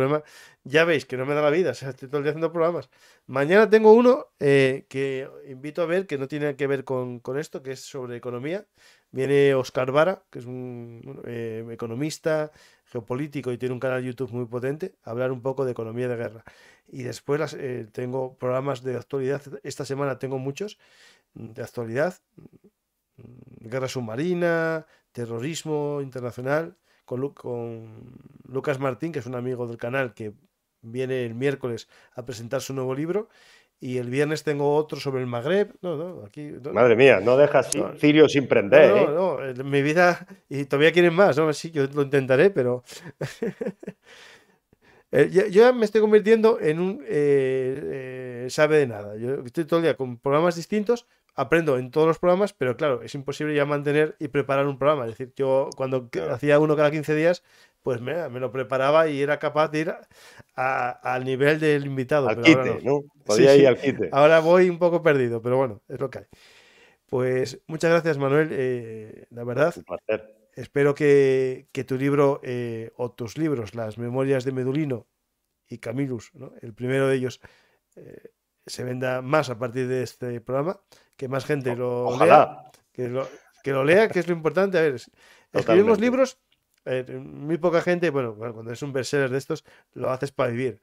ya veis que no me da la vida, o sea, estoy todo el día haciendo programas. Mañana tengo uno eh, que invito a ver, que no tiene que ver con, esto, que es sobre economía. Viene Oscar Vara, que es un economista, geopolítico y tiene un canal de YouTube muy potente, hablar un poco de economía de guerra. Y después eh, tengo programas de actualidad, esta semana tengo muchos mm, de actualidad, mm, guerra submarina, terrorismo internacional, con, con Lucas Martín, que es un amigo del canal que viene el miércoles a presentar su nuevo libro, y el viernes tengo otro sobre el Magreb. No, no, aquí. Madre mía, no dejas Cirio sin prender. No, no, ¿eh? no, mi vida. Y todavía quieren más, ¿no? Sí, yo lo intentaré, pero. Eh, yo, ya me estoy convirtiendo en un eh, eh, sabe de nada. Yo estoy todo el día con programas distintos, aprendo en todos los programas, pero claro, es imposible ya mantener y preparar un programa. Es decir, yo cuando hacía uno cada 15 días, pues me, lo preparaba y era capaz de ir al nivel del invitado. Al pero ahora no. Ahora voy un poco perdido, pero bueno, es lo que hay. Pues muchas gracias, Manuel. la verdad. Un placer espero que, que tu libro eh, o tus libros, Las Memorias de Medulino y Camilus, ¿no? el primero de ellos, eh, se venda más a partir de este programa, que más gente lo lea. Que lo, que lo lea, que es lo importante. A ver, escribimos libros, eh, muy poca gente, bueno, cuando es un bestseller de estos, lo haces para vivir.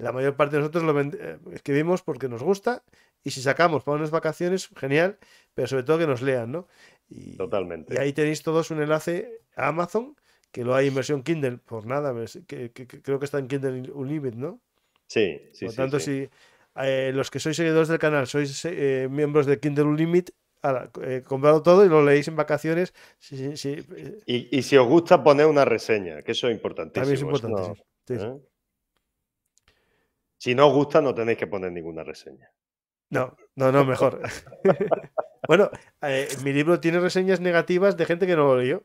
La mayor parte de nosotros lo eh, escribimos porque nos gusta y si sacamos para unas vacaciones, genial, pero sobre todo que nos lean, ¿no? Y, Totalmente. Y ahí tenéis todos un enlace a Amazon, que lo hay en versión Kindle, por nada, que, creo que está en Kindle Unlimited, ¿no? Sí, sí. Por tanto, si eh, los que sois seguidores del canal sois eh, miembros de Kindle Unlimited, Ahora, comprado todo y lo leéis en vacaciones. Sí, Y, si os gusta, poner una reseña, que eso es importantísimo. También es importantísimo. Si no os gusta, no tenéis que poner ninguna reseña. No, no, no, mejor. bueno, eh, mi libro tiene reseñas negativas de gente que no lo leyó.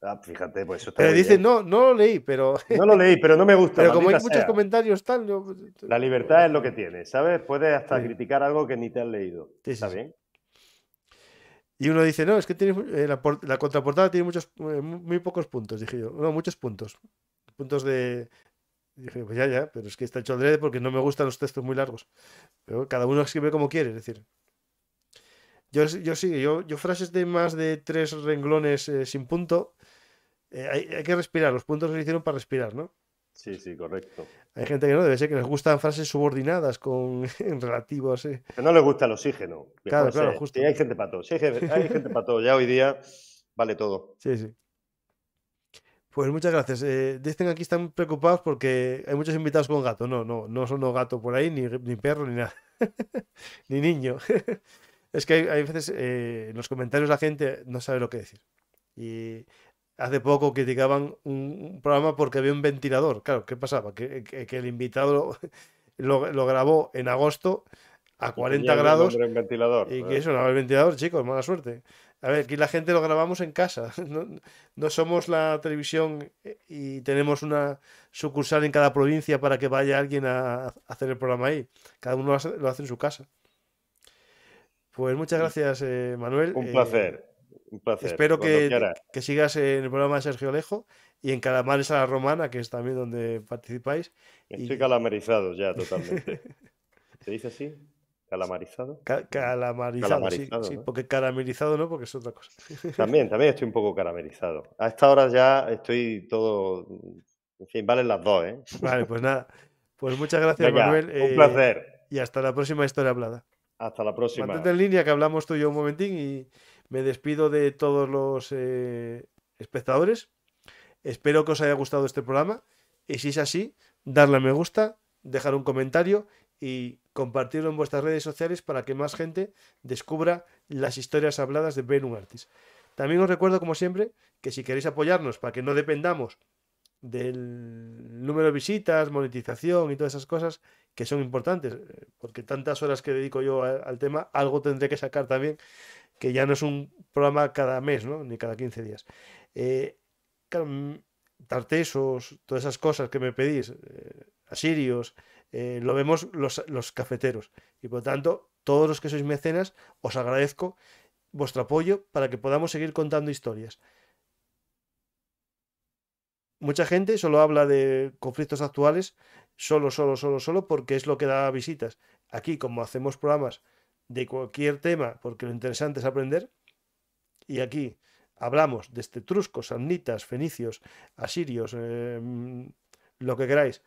Ah, fíjate, pues eso está dice, no, no lo leí, pero. no lo leí, pero no me gusta. Pero como hay muchos comentarios, tal. Pues, la pues, libertad es lo que tiene, ¿sabes? Puedes hasta criticar algo que ni te han leído. está bien. Y uno dice, no, es que tiene eh, la, contraportada tiene muchos, eh, muy pocos puntos, dije yo. No, muchos puntos. Puntos de dije, pues ya, ya, pero es que está hecho adrede porque no me gustan los textos muy largos. Pero cada uno escribe como quiere, es decir. Yo, yo sí, yo, yo frases de más de tres renglones eh, sin punto, eh, hay, que respirar, los puntos se hicieron para respirar, ¿no? Sí, sí, correcto. Hay gente que no, debe ser que les gustan frases subordinadas con relativos. Que no les gusta el oxígeno. Claro, claro, justo. Y hay gente para todo, hay gente para todo, ya hoy día vale todo. Sí, sí. Pues muchas gracias. Eh, dicen aquí están preocupados porque hay muchos invitados con gato. No, no, no son gato por ahí, ni, ni perro, ni nada. ni niño. es que hay, veces eh, en los comentarios la gente no sabe lo que decir. Y hace poco criticaban un, programa porque había un ventilador. Claro, ¿qué pasaba? Que, el invitado lo, grabó en agosto a 40 grados. y que eso, no el ventilador, chicos, mala suerte. A ver, aquí la gente lo grabamos en casa. No, somos la televisión eh, y tenemos una sucursal en cada provincia para que vaya alguien a hacer el programa ahí. Cada uno lo hace en su casa. Pues muchas gracias, eh, Manuel. Un eh, placer. un placer. Espero que, que, sigas en el programa de Sergio Alejo y en Calamares a la Romana, que es también donde participáis. Estoy y... calamerizado ya totalmente. ¿Se dice así? ¿Calamarizado? calamarizado, sí, porque caramelizado no, porque es otra cosa. También, también estoy un poco caramelizado. A esta hora ya estoy todo. En fin, valen las dos, ¿eh? Vale, pues nada. Pues muchas gracias, Manuel. Un placer. Eh, y hasta la próxima historia hablada. Hasta la próxima. Mantente en línea que hablamos tú y yo un momentín y me despido de todos los eh, espectadores. Espero que os haya gustado este programa. Y si es así, darle a me gusta, dejar un comentario y compartirlo en vuestras redes sociales para que más gente descubra las historias habladas de Ben Artis. También os recuerdo, como siempre, que si queréis apoyarnos para que no dependamos del número de visitas, monetización y todas esas cosas que son importantes, porque tantas horas que dedico yo al tema, algo tendré que sacar también, que ya no es un programa cada mes, ¿no? ni cada 15 días. Eh, mm, tartesos, todas esas cosas que me pedís, eh, asirios, eh, lo vemos los, cafeteros. Y por lo tanto, todos los que sois mecenas, os agradezco vuestro apoyo para que podamos seguir contando historias. Mucha gente solo habla de conflictos actuales, solo, solo, solo, solo, porque es lo que da visitas. Aquí, como hacemos programas de cualquier tema, porque lo interesante es aprender, y aquí hablamos de etruscos, este amnitas, fenicios, asirios, em, lo que queráis,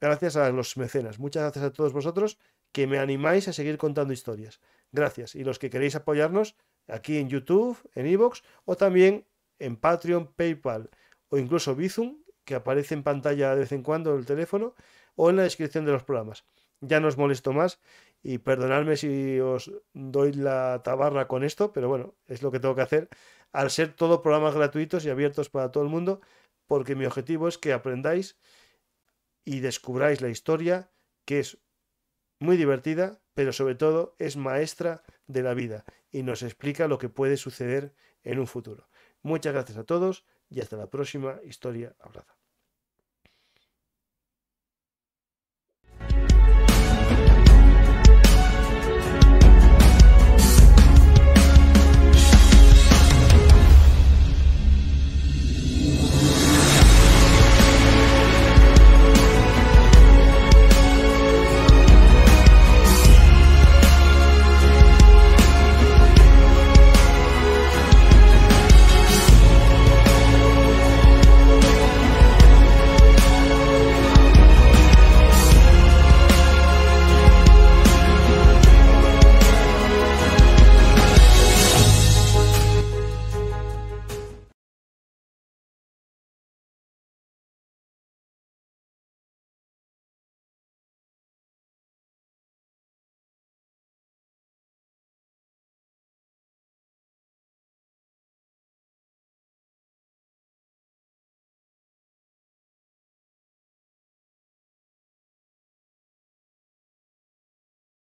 Gracias a los mecenas, muchas gracias a todos vosotros que me animáis a seguir contando historias. Gracias. Y los que queréis apoyarnos aquí en YouTube, en Evox o también en Patreon, PayPal o incluso Bizum, que aparece en pantalla de vez en cuando en el teléfono o en la descripción de los programas. Ya no os molesto más y perdonadme si os doy la tabarra con esto, pero bueno, es lo que tengo que hacer al ser todos programas gratuitos y abiertos para todo el mundo, porque mi objetivo es que aprendáis y descubráis la historia, que es muy divertida, pero sobre todo es maestra de la vida y nos explica lo que puede suceder en un futuro. Muchas gracias a todos y hasta la próxima historia hablada.